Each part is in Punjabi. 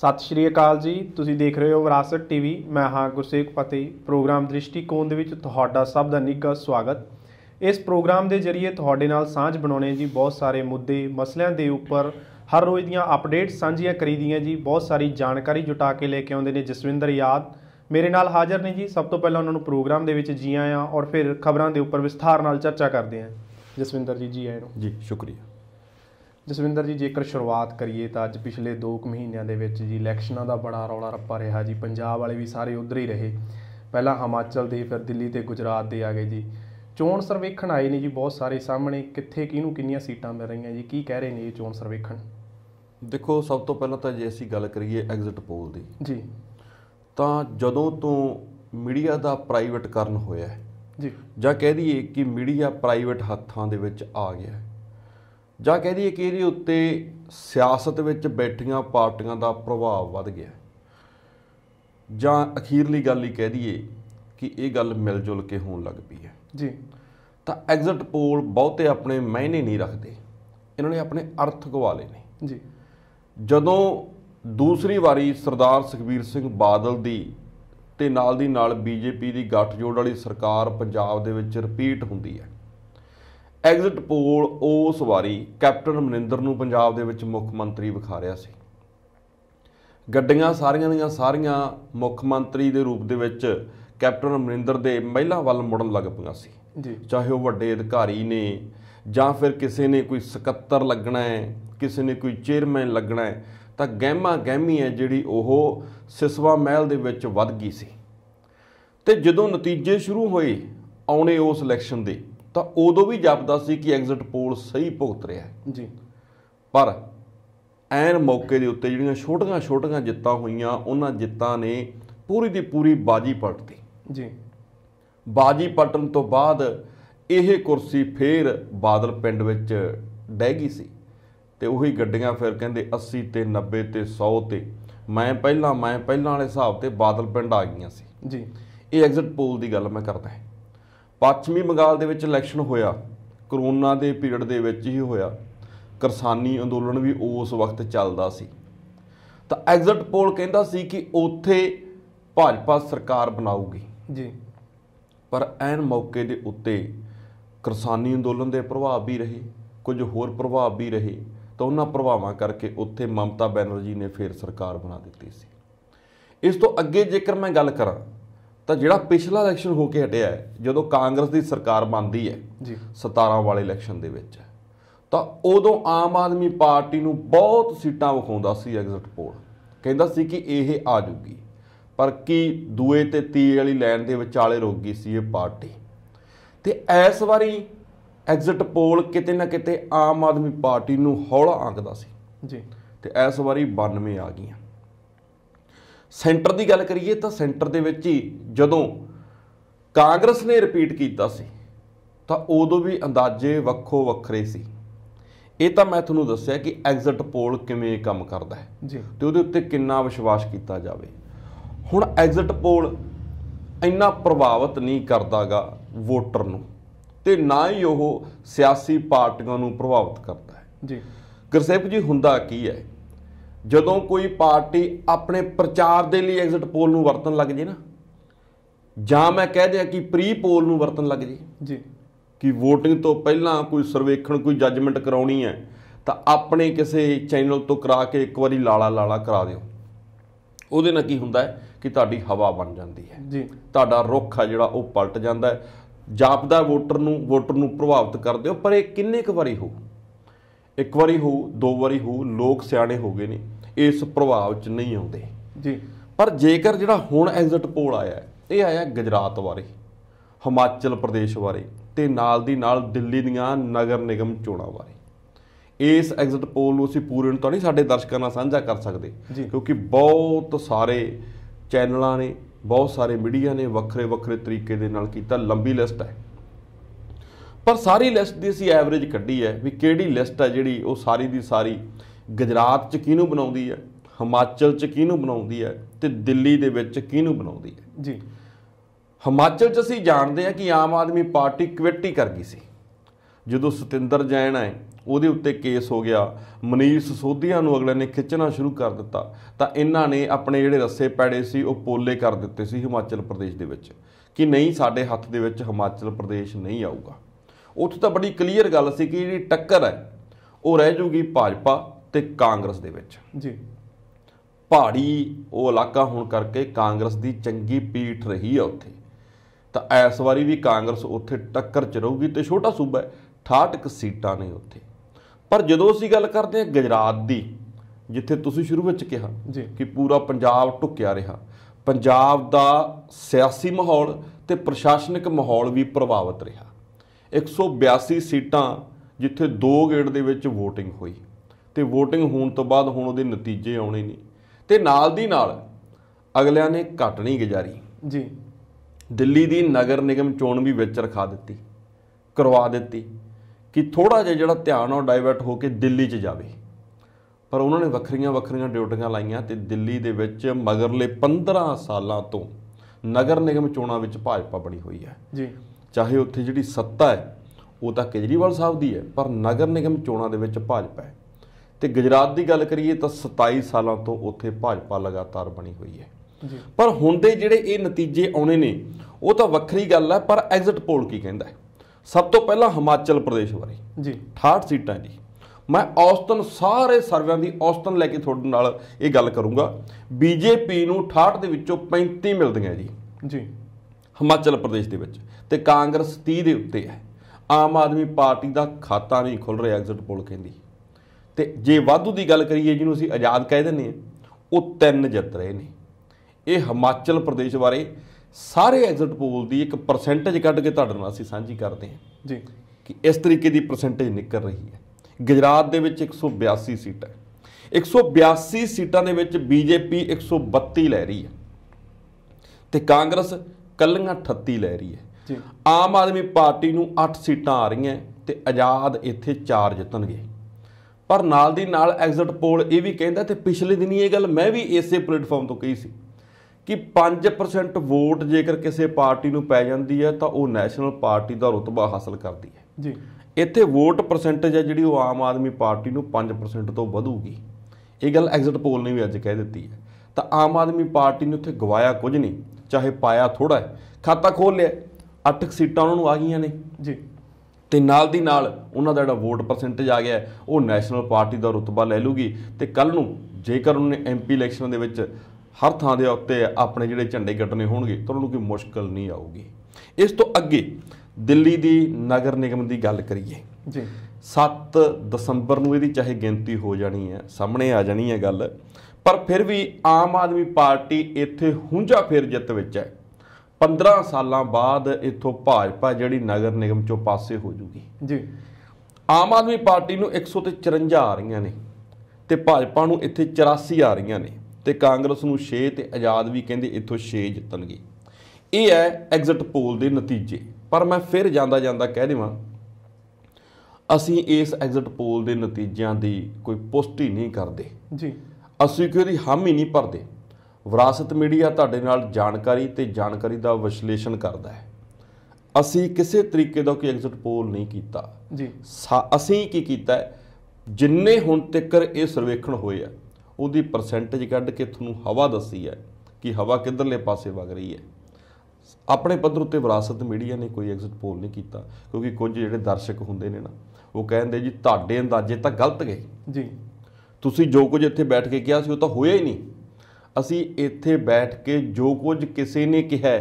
ਸਤਿ ਸ਼੍ਰੀ ਅਕਾਲ ਜੀ ਤੁਸੀਂ ਦੇਖ ਰਹੇ ਹੋ ਵਿਰਾਸਤ ਟੀਵੀ ਮੈਂ ਹਾਂ ਗੁਰਸੇਖ ਪਤੀ ਪ੍ਰੋਗਰਾਮ ਦ੍ਰਿਸ਼ਟੀਕੋਣ ਦੇ ਵਿੱਚ ਤੁਹਾਡਾ ਸਭ ਦਾ ਨਿੱਘਾ ਸਵਾਗਤ ਇਸ ਪ੍ਰੋਗਰਾਮ ਦੇ ਜ਼ਰੀਏ ਤੁਹਾਡੇ ਨਾਲ ਸਾਂਝ ਬਣਾਉਣੇ ਜੀ ਬਹੁਤ ਸਾਰੇ ਮੁੱਦੇ ਮਸਲਿਆਂ ਦੇ ਉੱਪਰ ਹਰ ਰੋਜ਼ ਦੀਆਂ ਅਪਡੇਟਸ ਸਾਂਝੀਆਂ ਕਰੀਦੀਆਂ ਜੀ ਬਹੁਤ ਸਾਰੀ ਜਾਣਕਾਰੀ ਜੁਟਾ ਕੇ ਲੈ ਕੇ ਆਉਂਦੇ ਨੇ ਜਸਵਿੰਦਰ ਯਾਦ ਮੇਰੇ ਨਾਲ ਹਾਜ਼ਰ ਨੇ ਜੀ ਸਭ ਤੋਂ ਪਹਿਲਾਂ ਉਹਨਾਂ ਨੂੰ ਪ੍ਰੋਗਰਾਮ ਦੇ ਵਿੱਚ ਜੀ ਆਇਆਂ ਔਰ ਫਿਰ ਖਬਰਾਂ ਦੇ ਉੱਪਰ ਵਿਸਥਾਰ ਨਾਲ ਚਰਚਾ ਕਰਦੇ ਆਂ ਜਸਵਿੰਦਰ ਜੀ ਜੀ ਆਇਆਂ ਨੂੰ ਜੀ ਸ਼ੁਕਰੀਆ ਜਸਵਿੰਦਰ ਜੀ ਜੇਕਰ ਸ਼ੁਰੂਆਤ ਕਰੀਏ ਤਾਂ ਅੱਜ ਪਿਛਲੇ 2 ਕੁ ਮਹੀਨਿਆਂ ਦੇ ਵਿੱਚ ਜੀ ਇਲੈਕਸ਼ਨਾਂ ਦਾ ਬੜਾ ਰੌਲਾ ਰੱਪਾ ਰਿਹਾ ਜੀ ਪੰਜਾਬ ਵਾਲੇ ਵੀ ਸਾਰੇ ਉਧਰ ਹੀ ਰਹੇ ਪਹਿਲਾਂ ਹਿਮਾਚਲ ਦੇ ਫਿਰ ਦਿੱਲੀ ਤੇ ਗੁਜਰਾਤ ਦੇ ਆ ਗਏ ਜੀ ਚੋਣ ਸਰਵੇਖਣ ਆਏ ਨੇ ਜੀ ਬਹੁਤ ਸਾਰੇ ਸਾਹਮਣੇ ਕਿੱਥੇ ਕਿਹਨੂੰ ਕਿੰਨੀਆਂ ਸੀਟਾਂ ਮਿਲ ਰਹੀਆਂ ਜੀ ਕੀ ਕਹਿ ਰਹੇ ਨੇ ਇਹ ਚੋਣ ਸਰਵੇਖਣ ਦੇਖੋ ਸਭ ਤੋਂ ਪਹਿਲਾਂ ਤਾਂ ਜੇ ਅਸੀਂ ਗੱਲ ਕਰੀਏ ਐਗਜ਼ਿਟ ਪੋਲ ਦੀ ਜੀ ਤਾਂ ਜਦੋਂ ਤੋਂ ਮੀਡੀਆ ਦਾ ਪ੍ਰਾਈਵੇਟਕਰਨ ਹੋਇਆ ਹੈ ਜੀ ਜਾਂ ਕਹਿ ਦਈਏ ਕਿ ਮੀਡੀਆ ਪ੍ਰਾਈਵੇਟ ਹੱਥਾਂ ਦੇ ਵਿੱਚ ਆ ਗਿਆ ਹੈ ਜਾਂ ਕਹਿ ਦਈਏ ਕਿ ਇਹਦੇ ਉੱਤੇ ਸਿਆਸਤ ਵਿੱਚ ਬੈਠੀਆਂ ਪਾਰਟੀਆਂ ਦਾ ਪ੍ਰਭਾਵ ਵੱਧ ਗਿਆ ਜਾਂ ਅਖੀਰਲੀ ਗੱਲ ਹੀ ਕਹਿ ਦਈਏ ਕਿ ਇਹ ਗੱਲ ਮਿਲ ਜੁਲ ਕੇ ਹੋਣ ਲੱਗ ਪਈ ਹੈ ਜੀ ਤਾਂ ਐਗਜ਼ਿਟ ਪੋਲ ਬਹੁਤੇ ਆਪਣੇ ਮਾਇਨੇ ਨਹੀਂ ਰੱਖਦੇ ਇਹਨਾਂ ਨੇ ਆਪਣੇ ਅਰਥ ਗਵਾ ਲਏ ਨੇ ਜੀ ਜਦੋਂ ਦੂਸਰੀ ਵਾਰੀ ਸਰਦਾਰ ਸੁਖਬੀਰ ਸਿੰਘ ਬਾਦਲ ਦੀ ਤੇ ਨਾਲ ਦੀ ਨਾਲ ਬੀਜੇਪੀ ਦੀ ਗੱਠਜੋੜ ਵਾਲੀ ਸਰਕਾਰ ਪੰਜਾਬ ਦੇ ਵਿੱਚ ਰਿਪੀਟ ਹੁੰਦੀ ਹੈ ਐਗਜ਼ਿਟ ਪੋਲ ਉਸ ਵਾਰੀ ਕੈਪਟਨ ਮਨਿੰਦਰ ਨੂੰ ਪੰਜਾਬ ਦੇ ਵਿੱਚ ਮੁੱਖ ਮੰਤਰੀ ਵਿਖਾ ਰਿਹਾ ਸੀ ਗੱਡੀਆਂ ਸਾਰੀਆਂ ਦੀਆਂ ਸਾਰੀਆਂ ਮੁੱਖ ਮੰਤਰੀ ਦੇ ਰੂਪ ਦੇ ਵਿੱਚ ਕੈਪਟਨ ਮਨਿੰਦਰ ਦੇ ਮਹਿਲਾ ਵੱਲ ਮੁੜਨ ਲੱਗ ਪਈਆਂ ਸੀ ਜੀ ਚਾਹੇ ਉਹ ਵੱਡੇ ਅਧਿਕਾਰੀ ਨੇ ਜਾਂ ਫਿਰ ਕਿਸੇ ਨੇ ਕੋਈ ਸਕੱਤਰ ਲੱਗਣਾ ਹੈ ਕਿਸੇ ਨੇ ਕੋਈ ਚੇਅਰਮੈਨ ਲੱਗਣਾ ਹੈ ਤਾਂ ਗਹਿਮਾ ਗਹਿਮੀ ਹੈ ਜਿਹੜੀ ਉਹ ਸਿਸਵਾ ਮਹਿਲ ਦੇ ਵਿੱਚ ਵੱਧ ਗਈ ਸੀ ਤੇ ਜਦੋਂ ਨਤੀਜੇ ਸ਼ੁਰੂ ਹੋਏ ਆਉਣੇ ਉਸ ਇਲੈਕਸ਼ਨ ਦੇ ਤਾਂ ਉਦੋਂ ਵੀ ਜਪਦਾ ਸੀ ਕਿ ਐਗਜ਼ਿਟ ਪੋਲ ਸਹੀ ਭੁਗਤ ਰਿਹਾ ਜੀ ਪਰ ਐਨ ਮੌਕੇ ਦੇ ਉੱਤੇ ਜਿਹੜੀਆਂ ਛੋਟੀਆਂ-ਛੋਟੀਆਂ ਜਿੱਤਾਂ ਹੋਈਆਂ ਉਹਨਾਂ ਜਿੱਤਾਂ ਨੇ ਪੂਰੀ ਦੀ ਪੂਰੀ ਬਾਜੀ ਪਲਟਤੀ ਜੀ ਬਾਜੀ ਪਲਟਣ ਤੋਂ ਬਾਅਦ ਇਹ ਕੁਰਸੀ ਫੇਰ ਬਾਦਲ ਪਿੰਡ ਵਿੱਚ ਡਹਿ ਗਈ ਸੀ ਤੇ ਉਹੀ ਗੱਡੀਆਂ ਫਿਰ ਕਹਿੰਦੇ 80 ਤੇ 90 ਤੇ 100 ਤੇ ਮੈਂ ਪਹਿਲਾਂ ਮੈਂ ਪਹਿਲਾਂ ਵਾਲੇ ਹਿਸਾਬ ਤੇ ਬਾਦਲ ਪਿੰਡ ਆ ਗਈਆਂ ਸੀ ਜੀ ਇਹ ਐਗਜ਼ਿਟ ਪੋਲ ਦੀ ਗੱਲ ਮੈਂ ਕਰਦਾ ਹਾਂ ਪੱਛਮੀ ਬੰਗਾਲ ਦੇ ਵਿੱਚ ਇਲੈਕਸ਼ਨ ਹੋਇਆ ਕਰੋਨਾ ਦੇ ਪੀਰੀਅਡ ਦੇ ਵਿੱਚ ਹੀ ਹੋਇਆ ਕਿਸਾਨੀ ਅੰਦੋਲਨ ਵੀ ਉਸ ਵਕਤ ਚੱਲਦਾ ਸੀ ਤਾਂ ਐਗਜ਼ਿਟ ਪੋਲ ਕਹਿੰਦਾ ਸੀ ਕਿ ਉੱਥੇ ਭਾਜਪਾ ਸਰਕਾਰ ਬਣਾਊਗੀ ਜੀ ਪਰ ਐਨ ਮੌਕੇ ਦੇ ਉੱਤੇ ਕਿਸਾਨੀ ਅੰਦੋਲਨ ਦੇ ਪ੍ਰਭਾਵ ਵੀ ਰਹੇ ਕੁਝ ਹੋਰ ਪ੍ਰਭਾਵ ਵੀ ਰਹੇ ਤਾਂ ਉਹਨਾਂ ਪ੍ਰਭਾਵਾਂ ਕਰਕੇ ਉੱਥੇ ਮਮਤਾ ਬੈਨਰਜੀ ਨੇ ਫੇਰ ਸਰਕਾਰ ਬਣਾ ਦਿੱਤੀ ਸੀ ਇਸ ਤੋਂ ਅੱਗੇ ਜੇਕਰ ਮੈਂ ਗੱਲ ਕਰਾਂ ਤਾਂ ਜਿਹੜਾ ਪਿਛਲਾ ਇਲੈਕਸ਼ਨ ਹੋ ਕੇ ਹਟਿਆ ਹੈ ਜਦੋਂ ਕਾਂਗਰਸ ਦੀ ਸਰਕਾਰ ਬਣਦੀ ਹੈ ਜੀ 17 ਵਾਲੇ ਇਲੈਕਸ਼ਨ ਦੇ ਵਿੱਚ ਤਾਂ ਉਦੋਂ ਆਮ ਆਦਮੀ ਪਾਰਟੀ ਨੂੰ ਬਹੁਤ ਸੀਟਾਂ ਵਿਖਾਉਂਦਾ ਸੀ ਐਗਜ਼ਿਟ ਪੋਲ ਕਹਿੰਦਾ ਸੀ ਕਿ ਇਹ ਆ ਜੂਗੀ ਪਰ ਕੀ ਦੂਏ ਤੇ ਤੀਏ ਵਾਲੀ ਲਾਈਨ ਦੇ ਵਿਚਾਲੇ ਰੁਕ ਗਈ ਸੀ ਇਹ ਪਾਰਟੀ ਤੇ ਇਸ ਵਾਰੀ ਐਗਜ਼ਿਟ ਪੋਲ ਕਿਤੇ ਨਾ ਕਿਤੇ ਆਮ ਆਦਮੀ ਪਾਰਟੀ ਨੂੰ ਹੌਲਾ ਆਂਕਦਾ ਸੀ ਜੀ ਤੇ ਇਸ ਵਾਰੀ 92 ਆ ਗਈਆਂ ਸੈਂਟਰ ਦੀ ਗੱਲ ਕਰੀਏ ਤਾਂ ਸੈਂਟਰ ਦੇ ਵਿੱਚ ਹੀ ਜਦੋਂ ਕਾਂਗਰਸ ਨੇ ਰਿਪੀਟ ਕੀਤਾ ਸੀ ਤਾਂ ਉਦੋਂ ਵੀ ਅੰਦਾਜ਼ੇ ਵੱਖੋ ਵੱਖਰੇ ਸੀ ਇਹ ਤਾਂ ਮੈਂ ਤੁਹਾਨੂੰ ਦੱਸਿਆ ਕਿ ਐਗਜ਼ਿਟ ਪੋਲ ਕਿਵੇਂ ਕੰਮ ਕਰਦਾ ਹੈ ਜੀ ਤੇ ਉਹਦੇ ਉੱਤੇ ਕਿੰਨਾ ਵਿਸ਼ਵਾਸ ਕੀਤਾ ਜਾਵੇ ਹੁਣ ਐਗਜ਼ਿਟ ਪੋਲ ਇੰਨਾ ਪ੍ਰਭਾਵਿਤ ਨਹੀਂ ਕਰਦਾਗਾ ਵੋਟਰ ਨੂੰ ਤੇ ਨਾ ਹੀ ਉਹ ਸਿਆਸੀ ਪਾਰਟੀਆਂ ਨੂੰ ਪ੍ਰਭਾਵਿਤ ਕਰਦਾ ਹੈ ਜੀ ਗੁਰਸੇਵਕ ਜੀ ਹੁੰਦਾ ਕੀ ਹੈ ਜਦੋਂ ਕੋਈ ਪਾਰਟੀ ਆਪਣੇ ਪ੍ਰਚਾਰ ਦੇ ਲਈ ਐਗਜ਼ਿਟ ਪੋਲ ਨੂੰ ਵਰਤਣ ਲੱਗ ਜੇ ਨਾ ਜਾਂ ਮੈਂ ਕਹਿ ਦਿਆਂ ਕਿ ਪ੍ਰੀ ਪੋਲ ਨੂੰ ਵਰਤਣ ਲੱਗ ਜੇ ਜੀ ਕਿ VOTING ਤੋਂ ਪਹਿਲਾਂ ਕੋਈ ਸਰਵੇਖਣ ਕੋਈ ਜੱਜਮੈਂਟ ਕਰਾਉਣੀ ਹੈ ਤਾਂ ਆਪਣੇ ਕਿਸੇ ਚੈਨਲ ਤੋਂ ਕਰਾ ਕੇ ਇੱਕ ਵਾਰੀ ਲਾਲਾ ਲਾਲਾ ਕਰਾ ਦਿਓ ਉਹਦੇ ਨਾਲ ਕੀ ਹੁੰਦਾ ਹੈ ਕਿ ਤੁਹਾਡੀ ਹਵਾ ਬਣ ਜਾਂਦੀ ਹੈ ਜੀ ਤੁਹਾਡਾ ਰੁੱਖ ਆ ਜਿਹੜਾ ਉਹ ਪਲਟ ਜਾਂਦਾ ਹੈ ਜਾਪਦਾ VOTER ਨੂੰ VOTER ਨੂੰ ਪ੍ਰਭਾਵਿਤ ਕਰਦੇ ਹੋ ਪਰ ਇਹ ਕਿੰਨੇ ਕੁ ਵਾਰੀ ਹੋ ਇੱਕ ਵਾਰੀ ਹੋ ਦੋ ਵਾਰੀ ਹੋ ਲੋਕ ਸਿਆਣੇ ਹੋ ਗਏ ਨੇ ਇਸ ਪ੍ਰਭਾਵ 'ਚ ਨਹੀਂ ਆਉਂਦੇ ਜੀ ਪਰ ਜੇਕਰ ਜਿਹੜਾ ਹੁਣ ਐਗਜ਼ਿਟ ਪੋਲ ਆਇਆ ਇਹ ਆਇਆ ਗੁਜਰਾਤ ਬਾਰੇ ਹਿਮਾਚਲ ਪ੍ਰਦੇਸ਼ ਬਾਰੇ ਤੇ ਨਾਲ ਦੀ ਨਾਲ ਦਿੱਲੀ ਦੀਆਂ ਨਗਰ ਨਿਗਮ ਚੋਣਾਂ ਬਾਰੇ ਇਸ ਐਗਜ਼ਿਟ ਪੋਲ ਨੂੰ ਅਸੀਂ ਪੂਰੇ ਨੂੰ ਤਾਂ ਨਹੀਂ ਸਾਡੇ ਦਰਸ਼ਕਾਂ ਨਾਲ ਸਾਂਝਾ ਕਰ ਸਕਦੇ ਕਿਉਂਕਿ ਬਹੁਤ ਸਾਰੇ ਚੈਨਲਾਂ ਨੇ ਬਹੁਤ ਸਾਰੇ ਮੀਡੀਆ ਨੇ ਵੱਖਰੇ ਵੱਖਰੇ ਤਰੀਕੇ ਦੇ ਨਾਲ ਕੀਤਾ ਲੰਬੀ ਲਿਸਟ ਹੈ ਪਰ ਸਾਰੀ ਲਿਸਟ ਦੀ ਅਸੀਂ ਐਵਰੇਜ ਕੱਢੀ ਹੈ ਵੀ ਕਿਹੜੀ ਲਿਸਟ ਹੈ ਜਿਹੜੀ ਉਹ ਸਾਰੀ ਦੀ ਸਾਰੀ ਗੁਜਰਾਤ 'ਚ ਕਿਹਨੂੰ ਬਣਾਉਂਦੀ ਹੈ ਹਿਮਾਚਲ 'ਚ ਕਿਹਨੂੰ ਬਣਾਉਂਦੀ ਹੈ ਤੇ ਦਿੱਲੀ ਦੇ ਵਿੱਚ ਕਿਹਨੂੰ ਬਣਾਉਂਦੀ ਹੈ ਜੀ ਹਿਮਾਚਲ 'ਚ ਅਸੀਂ ਜਾਣਦੇ ਹਾਂ ਕਿ ਆਮ ਆਦਮੀ ਪਾਰਟੀ ਕਵਿਟ ਹੀ ਕਰ ਗਈ ਸੀ ਜਦੋਂ ਸਤਿੰਦਰ ਜੈਨ ਆਏ ਉਹਦੇ ਉੱਤੇ ਕੇਸ ਹੋ ਗਿਆ ਮਨੀਸ਼ ਸੋਧੀਆਂ ਨੂੰ ਅਗਲੇ ਨੇ ਖਿੱਚਣਾ ਸ਼ੁਰੂ ਕਰ ਦਿੱਤਾ ਤਾਂ ਇਹਨਾਂ ਨੇ ਆਪਣੇ ਜਿਹੜੇ ਰੱਸੇ ਪੈੜੇ ਸੀ ਉਹ ਪੋਲੇ ਕਰ ਦਿੱਤੇ ਸੀ ਹਿਮਾਚਲ ਪ੍ਰਦੇਸ਼ ਦੇ ਵਿੱਚ ਕਿ ਨਹੀਂ ਸਾਡੇ ਹੱਥ ਦੇ ਵਿੱਚ ਹਿਮਾਚਲ ਪ੍ਰਦੇਸ਼ ਨਹੀਂ ਆਊਗਾ ਉੱਥੇ ਤਾਂ ਬੜੀ ਕਲੀਅਰ ਗੱਲ ਸੀ ਕਿ ਜਿਹੜੀ ਟੱਕਰ ਹੈ ਉਹ ਰਹਿ ਜੂਗੀ ਭਾਜਪਾ ਤੇ ਕਾਂਗਰਸ ਦੇ ਵਿੱਚ ਜੀ ਪਹਾੜੀ ਉਹ ਇਲਾਕਾ ਹੋਣ ਕਰਕੇ ਕਾਂਗਰਸ ਦੀ ਚੰਗੀ ਪੀਠ ਰਹੀ ਹੈ ਉੱਥੇ ਤਾਂ ਐਸ ਵਾਰੀ ਵੀ ਕਾਂਗਰਸ ਉੱਥੇ ਟੱਕਰ 'ਚ ਰਹੂਗੀ ਤੇ ਛੋਟਾ ਸੂਬਾ ਹੈ 68 ਸੀਟਾਂ ਨੇ ਉੱਥੇ ਪਰ ਜਦੋਂ ਅਸੀਂ ਗੱਲ ਕਰਦੇ ਹਾਂ ਗੁਜਰਾਤ ਦੀ ਜਿੱਥੇ ਤੁਸੀਂ ਸ਼ੁਰੂ ਵਿੱਚ ਕਿਹਾ ਕਿ ਪੂਰਾ ਪੰਜਾਬ ਟੁੱਕਿਆ ਰਿਹਾ ਪੰਜਾਬ ਦਾ ਸਿਆਸੀ ਮਾਹੌਲ ਤੇ ਪ੍ਰਸ਼ਾਸਨਿਕ ਮਾਹੌਲ ਵੀ ਪ੍ਰਭਾਵਿਤ ਰਿਹਾ 182 ਸੀਟਾਂ ਜਿੱਥੇ ਦੋ ਗੇੜ ਦੇ ਵਿੱਚ VOTING ਹੋਈ ਤੇ VOTING ਹੋਣ ਤੋਂ ਬਾਅਦ ਹੁਣ ਉਹਦੇ ਨਤੀਜੇ ਆਉਣੇ ਨਹੀਂ ਤੇ ਨਾਲ ਦੀ ਨਾਲ ਅਗਲਿਆਂ ਨੇ ਘਟਣੀ ਗੁਜ਼ਾਰੀ ਜੀ ਦਿੱਲੀ ਦੀ ਨਗਰ ਨਿਗਮ ਚੋਣ ਵੀ ਵਿੱਚ ਰਖਾ ਦਿੱਤੀ ਕਰਵਾ ਦਿੱਤੀ ਕਿ ਥੋੜਾ ਜਿਹਾ ਜਿਹੜਾ ਧਿਆਨ ਉਹ ਡਾਇਵਰਟ ਹੋ ਕੇ ਦਿੱਲੀ 'ਚ ਜਾਵੇ ਪਰ ਉਹਨਾਂ ਨੇ ਵੱਖਰੀਆਂ ਵੱਖਰੀਆਂ ਡਿਊਟੀਆਂ ਲਾਈਆਂ ਤੇ ਦਿੱਲੀ ਦੇ ਵਿੱਚ ਮਗਰਲੇ 15 ਸਾਲਾਂ ਤੋਂ ਨਗਰ ਨਿਗਮ ਚੋਣਾਂ ਵਿੱਚ ਭਾਜਪਾ ਬਣੀ ਹੋਈ ਹੈ ਜੀ ਚਾਹੇ ਉੱਥੇ ਜਿਹੜੀ ਸੱਤਾ ਹੈ ਉਹ ਤਾਂ ਕੇਜਰੀਵਾਲ ਸਾਹਿਬ ਦੀ ਹੈ ਪਰ ਨਗਰ ਨਿਗਮ ਚੋਣਾਂ ਦੇ ਵਿੱਚ ਭਾਜਪਾ ਹੈ ਤੇ ਗੁਜਰਾਤ ਦੀ ਗੱਲ ਕਰੀਏ ਤਾਂ 27 ਸਾਲਾਂ ਤੋਂ ਉੱਥੇ ਭਾਜਪਾ ਲਗਾਤਾਰ ਬਣੀ ਹੋਈ ਹੈ ਪਰ ਹੁਣ ਦੇ ਜਿਹੜੇ ਇਹ ਨਤੀਜੇ ਆਉਣੇ ਨੇ ਉਹ ਤਾਂ ਵੱਖਰੀ ਗੱਲ ਹੈ ਪਰ ਐਗਜ਼ਿਟ ਪੋਲ ਕੀ ਕਹਿੰਦਾ ਹੈ ਸਭ ਤੋਂ ਪਹਿਲਾਂ ਹਿਮਾਚਲ ਪ੍ਰਦੇਸ਼ ਬਾਰੇ ਜੀ 68 ਸੀਟਾਂ ਜੀ ਮੈਂ ਔਸਤਨ ਸਾਰੇ ਸਰਵਿਆਂ ਦੀ ਔਸਤਨ ਲੈ ਕੇ ਤੁਹਾਡੇ ਨਾਲ ਇਹ ਗੱਲ ਕਰੂੰਗਾ ਬੀਜੇਪੀ ਨੂੰ 68 ਦੇ ਵਿੱਚੋਂ 35 ਮਿਲਦੀਆਂ ਜੀ ਜੀ ਹਿਮਾਚਲ ਪ੍ਰਦੇਸ਼ ਦੇ ਵਿੱਚ ਤੇ ਕਾਂਗਰਸ 30 ਦੇ ਉੱਤੇ ਹੈ ਆਮ ਆਦਮੀ ਪਾਰਟੀ ਦਾ ਖਾਤਾ ਨਹੀਂ ਖੁੱਲ ਰਿਹਾ ਐਗਜ਼ਿਟ ਪੋਲ ਕਹਿੰਦੀ ਤੇ ਜੇ ਵਾਧੂ ਦੀ ਗੱਲ ਕਰੀਏ ਜਿਹਨੂੰ ਅਸੀਂ ਆਜ਼ਾਦ ਕਹਿ ਦਿੰਨੇ ਆ ਉਹ ਤਿੰਨ ਜਿੱਤ ਰਹੇ ਨੇ ਇਹ ਹਿਮਾਚਲ ਪ੍ਰਦੇਸ਼ ਬਾਰੇ ਸਾਰੇ ਐਗਜ਼ਿਟ ਪੋਲ ਦੀ ਇੱਕ ਪਰਸੈਂਟੇਜ ਕੱਢ ਕੇ ਤੁਹਾਡੇ ਨਾਲ ਅਸੀਂ ਸਾਂਝੀ ਕਰਦੇ ਹਾਂ ਜੀ ਕਿ ਇਸ ਤਰੀਕੇ ਦੀ ਪਰਸੈਂਟੇਜ ਨਿਕਲ ਰਹੀ ਹੈ ਗੁਜਰਾਤ ਦੇ ਵਿੱਚ 182 ਸੀਟਾਂ 182 ਸੀਟਾਂ ਦੇ ਵਿੱਚ ਬੀਜੇਪੀ 132 ਲੈ ਰਹੀ ਹੈ ਤੇ ਕਾਂਗਰਸ ਕੱਲੀਆਂ 38 ਲੈ ਰਹੀ ਹੈ ਆਮ ਆਦਮੀ ਪਾਰਟੀ ਨੂੰ 8 ਸੀਟਾਂ ਆ ਰਹੀਆਂ ਤੇ ਆਜ਼ਾਦ ਇੱਥੇ 4 ਜਿੱਤਣਗੇ ਪਰ ਨਾਲ ਦੀ ਨਾਲ ਐਗਜ਼ਿਟ ਪੋਲ ਇਹ ਵੀ ਕਹਿੰਦਾ ਤੇ ਪਿਛਲੇ ਦਿਨੀ ਇਹ ਗੱਲ ਮੈਂ ਵੀ ਇਸੇ ਪਲੇਟਫਾਰਮ ਤੋਂ ਕਹੀ ਸੀ ਕਿ 5% ਵੋਟ ਜੇਕਰ ਕਿਸੇ ਪਾਰਟੀ ਨੂੰ ਪੈ ਜਾਂਦੀ ਹੈ ਤਾਂ ਉਹ ਨੈਸ਼ਨਲ ਪਾਰਟੀ ਦਾ ਰਤਬਾ ਹਾਸਲ ਕਰਦੀ ਹੈ ਜੀ ਇੱਥੇ ਵੋਟ ਪਰਸੈਂਟੇਜ ਹੈ ਜਿਹੜੀ ਉਹ ਆਮ ਆਦਮੀ ਪਾਰਟੀ ਨੂੰ 5% ਤੋਂ ਵਧੂਗੀ ਇਹ ਗੱਲ ਐਗਜ਼ਿਟ ਪੋਲ ਨੇ ਵੀ ਅੱਜ ਕਹਿ ਦਿੱਤੀ ਹੈ ਤਾਂ ਆਮ ਆਦਮੀ ਪਾਰਟੀ ਨੇ ਉੱਥੇ ਗਵਾਇਆ ਕੁਝ ਨਹੀਂ ਚਾਹੇ ਪਾਇਆ ਥੋੜਾ ਹੈ ਖਾਤਾ ਖੋਲ ਲਿਆ 8 ਸੀਟਾਂ ਉਹਨਾਂ ਨੂੰ ਆ ਗਈਆਂ ਨੇ ਜੀ ਤੇ ਨਾਲ ਦੀ ਨਾਲ ਉਹਨਾਂ ਦਾ ਜਿਹੜਾ ਵੋਟ ਪਰਸੈਂਟੇਜ ਆ ਗਿਆ ਉਹ ਨੈਸ਼ਨਲ ਪਾਰਟੀ ਦਾ ਰੁਤਬਾ ਲੈ ਲੂਗੀ ਤੇ ਕੱਲ ਨੂੰ ਜੇਕਰ ਉਹਨੇ ਐਮਪੀ ਇਲੈਕਸ਼ਨ ਦੇ ਵਿੱਚ ਹਰ ਥਾਂ ਦੇ ਉੱਤੇ ਆਪਣੇ ਜਿਹੜੇ ਝੰਡੇ ਗੱਡਨੇ ਹੋਣਗੇ ਤਾਂ ਉਹਨਾਂ ਨੂੰ ਕੋਈ ਮੁਸ਼ਕਲ ਨਹੀਂ ਆਊਗੀ ਇਸ ਤੋਂ ਅੱਗੇ ਦਿੱਲੀ ਦੀ ਨਗਰ ਨਿਗਮ ਦੀ ਗੱਲ ਕਰੀਏ ਜੀ 7 ਦਸੰਬਰ ਨੂੰ ਇਹਦੀ ਚਾਹੇ ਗਿਣਤੀ ਹੋ ਜਾਣੀ ਹੈ ਸਾਹਮਣੇ ਆ ਜਾਣੀ ਹੈ ਗੱਲ ਪਰ ਫਿਰ ਵੀ ਆਮ ਆਦਮੀ ਪਾਰਟੀ ਇੱਥੇ ਹੁੰਝਾ ਫਿਰ ਜਿੱਤ ਵਿੱਚ ਹੈ 15 ਸਾਲਾਂ ਬਾਅਦ ਇੱਥੋਂ ਭਾਜਪਾ ਜਿਹੜੀ ਨਗਰ ਨਿਗਮ ਚੋਂ ਪਾਸੇ ਹੋ ਜੂਗੀ ਜੀ ਆਮ ਆਦਮੀ ਪਾਰਟੀ ਨੂੰ 154 ਆ ਰਹੀਆਂ ਨੇ ਤੇ ਭਾਜਪਾ ਨੂੰ ਇੱਥੇ 84 ਆ ਰਹੀਆਂ ਨੇ ਤੇ ਕਾਂਗਰਸ ਨੂੰ 6 ਤੇ ਆਜ਼ਾਦ ਵੀ ਕਹਿੰਦੇ ਇੱਥੋਂ 6 ਜਿੱਤਣਗੇ ਇਹ ਹੈ ਐਗਜ਼ਿਟ ਪੋਲ ਦੇ ਨਤੀਜੇ ਪਰ ਮੈਂ ਫਿਰ ਜਾਂਦਾ ਜਾਂਦਾ ਕਹਿ ਦੇਵਾਂ ਅਸੀਂ ਇਸ ਐਗਜ਼ਿਟ ਪੋਲ ਦੇ ਨਤੀਜਿਆਂ ਦੀ ਕੋਈ ਪੁਸ਼ਟੀ ਨਹੀਂ ਕਰਦੇ ਜੀ ਅਸੀਂ ਕਿ ਹਾਮੀ ਨਹੀਂ ਭਰਦੇ ਵਿਰਾਸਤ ਮੀਡੀਆ ਤੁਹਾਡੇ ਨਾਲ ਜਾਣਕਾਰੀ ਤੇ ਜਾਣਕਾਰੀ ਦਾ ਵਿਸ਼ਲੇਸ਼ਣ ਕਰਦਾ ਹੈ ਅਸੀਂ ਕਿਸੇ ਤਰੀਕੇ ਦਾ ਕੋਈ ਐਗਜ਼ਿਟ ਪੋਲ ਨਹੀਂ ਕੀਤਾ ਜੀ ਅਸੀਂ ਕੀ ਕੀਤਾ ਜਿੰਨੇ ਹੁਣ ਤੱਕ ਇਹ ਸਰਵੇਖਣ ਹੋਏ ਆ ਉਹਦੀ ਪਰਸੈਂਟੇਜ ਕੱਢ ਕੇ ਤੁਹਾਨੂੰ ਹਵਾ ਦੱਸੀ ਹੈ ਕਿ ਹਵਾ ਕਿੱਧਰਲੇ ਪਾਸੇ ਵਗ ਰਹੀ ਹੈ ਆਪਣੇ ਪੱਧਰ ਉੱਤੇ ਵਿਰਾਸਤ ਮੀਡੀਆ ਨੇ ਕੋਈ ਐਗਜ਼ਿਟ ਪੋਲ ਨਹੀਂ ਕੀਤਾ ਕਿਉਂਕਿ ਕੁਝ ਜਿਹੜੇ ਦਰਸ਼ਕ ਹੁੰਦੇ ਨੇ ਨਾ ਉਹ ਕਹਿੰਦੇ ਜੀ ਤੁਹਾਡੇ ਅੰਦਾਜ਼ੇ ਤਾਂ ਗਲਤ ਗਏ ਜੀ ਤੁਸੀਂ ਜੋ ਕੁਝ ਇੱਥੇ ਬੈਠ ਕੇ ਕਿਹਾ ਸੀ ਉਹ ਤਾਂ ਹੋਇਆ ਹੀ ਨਹੀਂ ਅਸੀਂ ਇੱਥੇ ਬੈਠ ਕੇ ਜੋ ਕੁਝ ਕਿਸੇ ਨੇ ਕਿਹਾ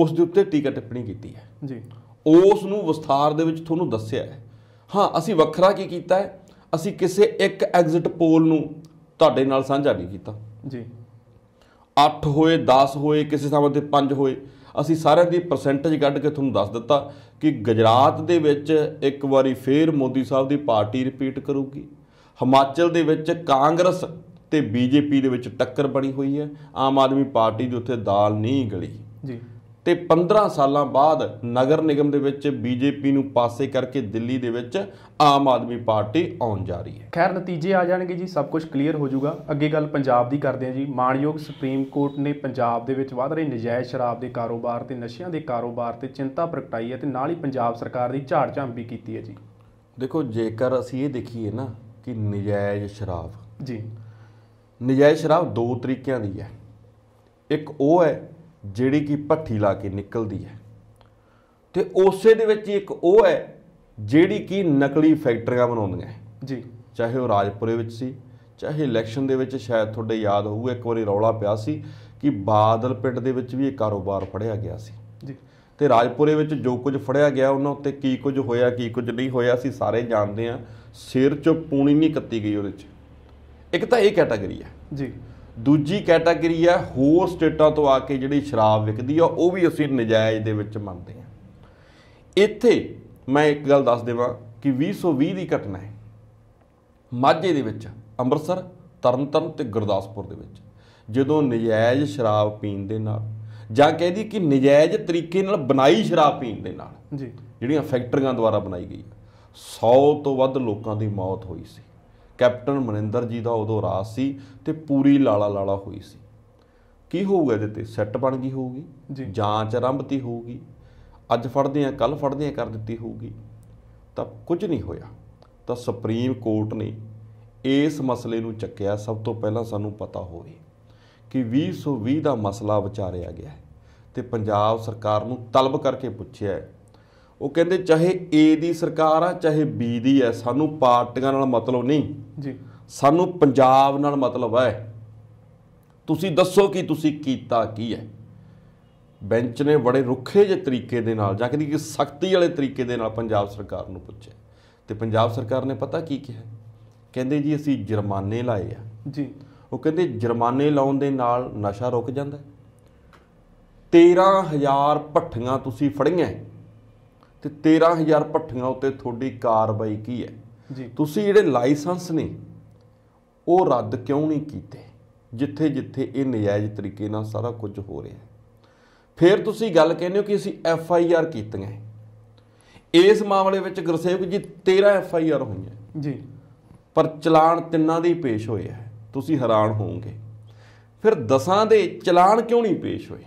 ਉਸ ਦੇ ਉੱਤੇ ਟੀਕਾ ਟਿੱਪਣੀ ਕੀਤੀ ਹੈ ਜੀ ਉਸ ਨੂੰ ਵਿਸਥਾਰ ਦੇ ਵਿੱਚ ਤੁਹਾਨੂੰ ਦੱਸਿਆ ਹੈ ਹਾਂ ਅਸੀਂ ਵੱਖਰਾ ਕੀ ਕੀਤਾ ਹੈ ਅਸੀਂ ਕਿਸੇ ਇੱਕ ਐਗਜ਼ਿਟ ਪੋਲ ਨੂੰ ਤੁਹਾਡੇ ਨਾਲ ਸਾਂਝਾ ਨਹੀਂ ਕੀਤਾ ਜੀ 8 ਹੋਏ 10 ਹੋਏ ਕਿਸੇ ਸਮੇਂ ਤੇ 5 ਹੋਏ ਅਸੀਂ ਸਾਰਿਆਂ ਦੀ ਪਰਸੈਂਟੇਜ ਕੱਢ ਕੇ ਤੁਹਾਨੂੰ ਦੱਸ ਦਿੱਤਾ ਕਿ ਗੁਜਰਾਤ ਦੇ ਵਿੱਚ ਇੱਕ ਵਾਰੀ ਫੇਰ ਮੋਦੀ ਸਾਹਿਬ ਦੀ ਪਾਰਟੀ ਰਿਪੀਟ ਕਰੂਗੀ ਹਿਮਾਚਲ ਦੇ ਵਿੱਚ ਕਾਂਗਰਸ ਤੇ ਬੀਜੇਪੀ ਦੇ ਵਿੱਚ ਟੱਕਰ ਬਣੀ ਹੋਈ ਹੈ ਆਮ ਆਦਮੀ ਪਾਰਟੀ ਦੇ ਉੱਤੇ ਦਾਲ ਨਹੀਂ ਗਲੀ ਜੀ ਤੇ 15 ਸਾਲਾਂ ਬਾਅਦ ਨਗਰ ਨਿਗਮ ਦੇ ਵਿੱਚ ਬੀਜੇਪੀ ਨੂੰ ਪਾਸੇ ਕਰਕੇ ਦਿੱਲੀ ਦੇ ਵਿੱਚ ਆਮ ਆਦਮੀ ਪਾਰਟੀ ਆਉਣ ਜਾ ਰਹੀ ਹੈ ਖੈਰ ਨਤੀਜੇ ਆ ਜਾਣਗੇ ਜੀ ਸਭ ਕੁਝ ਕਲੀਅਰ ਹੋ ਜਾਊਗਾ ਅੱਗੇ ਗੱਲ ਪੰਜਾਬ ਦੀ ਕਰਦੇ ਹਾਂ ਜੀ ਮਾਨਯੋਗ ਸੁਪਰੀਮ ਕੋਰਟ ਨੇ ਪੰਜਾਬ ਦੇ ਵਿੱਚ ਵਧ ਰਹੇ ਨਜਾਇਜ਼ ਸ਼ਰਾਬ ਦੇ ਕਾਰੋਬਾਰ ਤੇ ਨਸ਼ਿਆਂ ਦੇ ਕਾਰੋਬਾਰ ਤੇ ਚਿੰਤਾ ਪ੍ਰਗਟਾਈ ਹੈ ਤੇ ਨਾਲ ਹੀ ਪੰਜਾਬ ਸਰਕਾਰ ਦੀ ਝਾੜ ਝਾਂਪ ਵੀ ਕੀਤੀ ਹੈ ਜੀ ਦੇਖੋ ਜੇਕਰ ਅਸੀਂ ਇਹ ਦੇਖੀਏ ਨਾ ਕਿ ਨਜਾਇਜ਼ ਸ਼ਰਾਬ ਜੀ ਨਜਾਇਜ਼ ਸ਼ਰਾਬ ਦੋ ਤਰੀਕਿਆਂ ਦੀ ਹੈ ਇੱਕ ਉਹ ਹੈ ਜਿਹੜੀ ਕਿ ਭੱਠੀ ਲਾ ਕੇ ਨਿਕਲਦੀ ਹੈ ਤੇ ਉਸੇ ਦੇ ਵਿੱਚ ਇੱਕ ਉਹ ਹੈ ਜਿਹੜੀ ਕਿ ਨਕਲੀ ਫੈਕਟਰੀਆਂ ਬਣਾਉਂਦੀਆਂ ਜੀ ਚਾਹੇ ਉਹ ਰਾਜਪੁਰੇ ਵਿੱਚ ਸੀ ਚਾਹੇ ਇਲੈਕਸ਼ਨ ਦੇ ਵਿੱਚ ਸ਼ਾਇਦ ਤੁਹਾਡੇ ਯਾਦ ਹੋਊ ਇੱਕ ਵਾਰੀ ਰੌਲਾ ਪਿਆ ਸੀ ਕਿ ਬਾਦਲ ਪਿੰਡ ਦੇ ਵਿੱਚ ਵੀ ਇਹ ਕਾਰੋਬਾਰ ਫੜਿਆ ਗਿਆ ਸੀ ਜੀ ਤੇ ਰਾਜਪੁਰੇ ਵਿੱਚ ਜੋ ਕੁਝ ਫੜਿਆ ਗਿਆ ਉਹਨਾਂ ਉੱਤੇ ਕੀ ਕੁਝ ਹੋਇਆ ਕੀ ਕੁਝ ਨਹੀਂ ਹੋਇਆ ਸੀ ਸਾਰੇ ਜਾਣਦੇ ਆ ਸਿਰ 'ਚ ਪੂਣੀ ਨਹੀਂ ਕੱਤੀ ਗਈ ਉਹਦੇ 'ਚ ਇੱਕ ਤਾਂ ਇਹ ਕੈਟਾਗਰੀ ਹੈ ਜੀ ਦੂਜੀ ਕੈਟਾਗਰੀ ਹੈ ਹੋਰ ਸਟੇਟਾਂ ਤੋਂ ਆ ਕੇ ਜਿਹੜੀ ਸ਼ਰਾਬ ਵਿਕਦੀ ਆ ਉਹ ਵੀ ਅਸੀਂ ਨਜਾਇਜ਼ ਦੇ ਵਿੱਚ ਮੰਨਦੇ ਆ ਇੱਥੇ ਮੈਂ ਇੱਕ ਗੱਲ ਦੱਸ ਦੇਵਾਂ ਕਿ 2020 ਦੀ ਘਟਨਾ ਹੈ ਮਾਝੇ ਦੇ ਵਿੱਚ ਅੰਮ੍ਰਿਤਸਰ ਤਰਨਤਾਰਨ ਤੇ ਗੁਰਦਾਸਪੁਰ ਦੇ ਵਿੱਚ ਜਦੋਂ ਨਜਾਇਜ਼ ਸ਼ਰਾਬ ਪੀਣ ਦੇ ਨਾਲ ਜਾਂ ਕਹਿੰਦੀ ਕਿ ਨਜਾਇਜ਼ ਤਰੀਕੇ ਨਾਲ ਬਣਾਈ ਸ਼ਰਾਬ ਪੀਣ ਦੇ ਨਾਲ ਜੀ ਜਿਹੜੀਆਂ ਫੈਕਟਰੀਆਂ ਦੁਆਰਾ ਬਣਾਈ ਗਈ 100 ਤੋਂ ਵੱਧ ਲੋਕਾਂ ਦੀ ਮੌਤ ਹੋਈ ਸੀ ਕੈਪਟਨ ਮਨਿੰਦਰ ਜੀ ਦਾ ਉਦੋਂ ਰਾਜ ਸੀ ਤੇ ਪੂਰੀ ਲਾਲਾ ਲਾਲਾ ਹੋਈ ਸੀ ਕੀ ਹੋਊਗਾ ਇਹਦੇ ਤੇ ਸੈੱਟ ਬਣ ਗਈ ਹੋਊਗੀ ਜਾਂਚ ਆਰੰਭਤੀ ਹੋਊਗੀ ਅੱਜ ਫੜਦੇ ਆ ਕੱਲ ਫੜਦੇ ਆ ਕਰ ਦਿੱਤੀ ਹੋਊਗੀ ਤਾਂ ਕੁਝ ਨਹੀਂ ਹੋਇਆ ਤਾਂ ਸੁਪਰੀਮ ਕੋਰਟ ਨੇ ਇਸ ਮਸਲੇ ਨੂੰ ਚੱਕਿਆ ਸਭ ਤੋਂ ਪਹਿਲਾਂ ਸਾਨੂੰ ਪਤਾ ਹੋਵੇ ਕਿ 2020 ਦਾ ਮਸਲਾ ਵਿਚਾਰਿਆ ਗਿਆ ਤੇ ਪੰਜਾਬ ਸਰਕਾਰ ਨੂੰ ਤਲਬ ਕਰਕੇ ਪੁੱਛਿਆ ਉਹ ਕਹਿੰਦੇ ਚਾਹੇ ਏ ਦੀ ਸਰਕਾਰ ਆ ਚਾਹੇ ਬੀ ਦੀ ਆ ਸਾਨੂੰ ਪਾਰਟੀਆਂ ਨਾਲ ਮਤਲਬ ਨਹੀਂ ਜੀ ਸਾਨੂੰ ਪੰਜਾਬ ਨਾਲ ਮਤਲਬ ਹੈ ਤੁਸੀਂ ਦੱਸੋ ਕਿ ਤੁਸੀਂ ਕੀਤਾ ਕੀ ਹੈ ਬੈਂਚ ਨੇ ਬੜੇ ਰੁੱਖੇ ਜਿਹੇ ਤਰੀਕੇ ਦੇ ਨਾਲ ਜਾਂ ਕਿ ਸਖਤੀ ਵਾਲੇ ਤਰੀਕੇ ਦੇ ਨਾਲ ਪੰਜਾਬ ਸਰਕਾਰ ਨੂੰ ਪੁੱਛਿਆ ਤੇ ਪੰਜਾਬ ਸਰਕਾਰ ਨੇ ਪਤਾ ਕੀ ਕਿਹਾ ਕਹਿੰਦੇ ਜੀ ਅਸੀਂ ਜੁਰਮਾਨੇ ਲਾਏ ਆ ਜੀ ਉਹ ਕਹਿੰਦੇ ਜੁਰਮਾਨੇ ਲਾਉਣ ਦੇ ਨਾਲ ਨਸ਼ਾ ਰੁਕ ਜਾਂਦਾ 13000 ਪੱਠੀਆਂ ਤੁਸੀਂ ਫੜੀਆਂ ਤੇ 13000 ਪੱਠੀਆਂ ਉੱਤੇ ਤੁਹਾਡੀ ਕਾਰਵਾਈ ਕੀ ਹੈ ਜੀ ਤੁਸੀਂ ਜਿਹੜੇ ਲਾਇਸੈਂਸ ਨੇ ਉਹ ਰੱਦ ਕਿਉਂ ਨਹੀਂ ਕੀਤੇ ਜਿੱਥੇ ਜਿੱਥੇ ਇਹ ਨਜਾਇਜ਼ ਤਰੀਕੇ ਨਾਲ ਸਾਰਾ ਕੁਝ ਹੋ ਰਿਹਾ ਹੈ ਫਿਰ ਤੁਸੀਂ ਗੱਲ ਕਹਿੰਦੇ ਹੋ ਕਿ ਅਸੀਂ ਐਫ ਆਈ ਆਰ ਕੀਤੀਆਂ ਇਸ ਮਾਮਲੇ ਵਿੱਚ ਗੁਰਸੇਵਕ ਜੀ 13 ਐਫ ਆਈ ਆਰ ਹੋਈਆਂ ਜੀ ਪਰ ਚਲਾਨ ਤਿੰਨਾਂ ਦੇ ਪੇਸ਼ ਹੋਏ ਹੈ ਤੁਸੀਂ ਹੈਰਾਨ ਹੋਵੋਗੇ ਫਿਰ ਦਸਾਂ ਦੇ ਚਲਾਨ ਕਿਉਂ ਨਹੀਂ ਪੇਸ਼ ਹੋਏ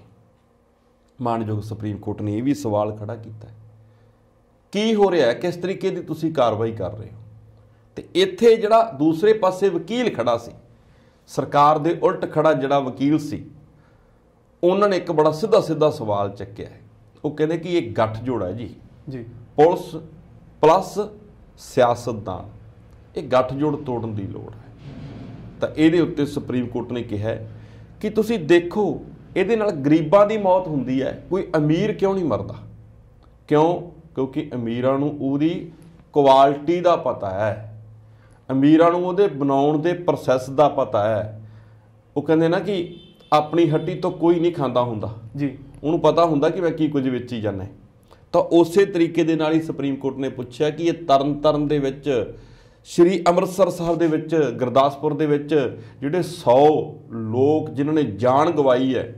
ਮਾਨਯੋਗ ਸੁਪਰੀਮ ਕੋਰਟ ਨੇ ਇਹ ਵੀ ਸਵਾਲ ਖੜਾ ਕੀਤਾ ਹੈ ਕੀ ਹੋ ਰਿਹਾ ਹੈ ਕਿਸ ਤਰੀਕੇ ਦੀ ਤੁਸੀਂ ਕਾਰਵਾਈ ਕਰ ਰਹੇ ਹੋ ਤੇ ਇੱਥੇ ਜਿਹੜਾ ਦੂਸਰੇ ਪਾਸੇ ਵਕੀਲ ਖੜਾ ਸੀ ਸਰਕਾਰ ਦੇ ਉਲਟ ਖੜਾ ਜਿਹੜਾ ਵਕੀਲ ਸੀ ਉਹਨਾਂ ਨੇ ਇੱਕ ਬੜਾ ਸਿੱਧਾ ਸਿੱਧਾ ਸਵਾਲ ਚੱਕਿਆ ਉਹ ਕਹਿੰਦੇ ਕਿ ਇਹ ਗੱਠ ਜੋੜਾ ਹੈ ਜੀ ਜੀ ਪੁਲਿਸ ਪਲੱਸ ਸਿਆਸਤਦਾਨ ਇਹ ਗੱਠ ਜੋੜ ਤੋੜਨ ਦੀ ਲੋੜ ਹੈ ਤਾਂ ਇਹਦੇ ਉੱਤੇ ਸੁਪਰੀਮ ਕੋਰਟ ਨੇ ਕਿਹਾ ਕਿ ਤੁਸੀਂ ਦੇਖੋ ਇਹਦੇ ਨਾਲ ਗਰੀਬਾਂ ਦੀ ਮੌਤ ਹੁੰਦੀ ਹੈ ਕੋਈ ਅਮੀਰ ਕਿਉਂ ਨਹੀਂ ਮਰਦਾ ਕਿਉਂ ਕਿਉਂਕਿ ਅਮੀਰਾਂ ਨੂੰ ਉਹਦੀ ਕੁਆਲਿਟੀ ਦਾ ਪਤਾ ਹੈ ਅਮੀਰਾਂ ਨੂੰ ਉਹਦੇ ਬਣਾਉਣ ਦੇ ਪ੍ਰੋਸੈਸ ਦਾ ਪਤਾ ਹੈ ਉਹ ਕਹਿੰਦੇ ਨਾ ਕਿ ਆਪਣੀ ਹੱਟੀ ਤੋਂ ਕੋਈ ਨਹੀਂ ਖਾਂਦਾ ਹੁੰਦਾ ਜੀ ਉਹਨੂੰ ਪਤਾ ਹੁੰਦਾ ਕਿ ਮੈਂ ਕੀ ਕੁਝ ਵੇਚੀ ਜਾਂਦਾ ਤਾਂ ਉਸੇ ਤਰੀਕੇ ਦੇ ਨਾਲ ਹੀ ਸੁਪਰੀਮ ਕੋਰਟ ਨੇ ਪੁੱਛਿਆ ਕਿ ਇਹ ਤਰਨ ਦੇ ਵਿੱਚ ਸ਼੍ਰੀ ਅੰਮ੍ਰਿਤਸਰ ਸਾਹਿਬ ਦੇ ਵਿੱਚ ਗੁਰਦਾਸਪੁਰ ਦੇ ਵਿੱਚ ਜਿਹੜੇ 100 ਲੋਕ ਜਿਨ੍ਹਾਂ ਨੇ ਜਾਨ ਗਵਾਈ ਹੈ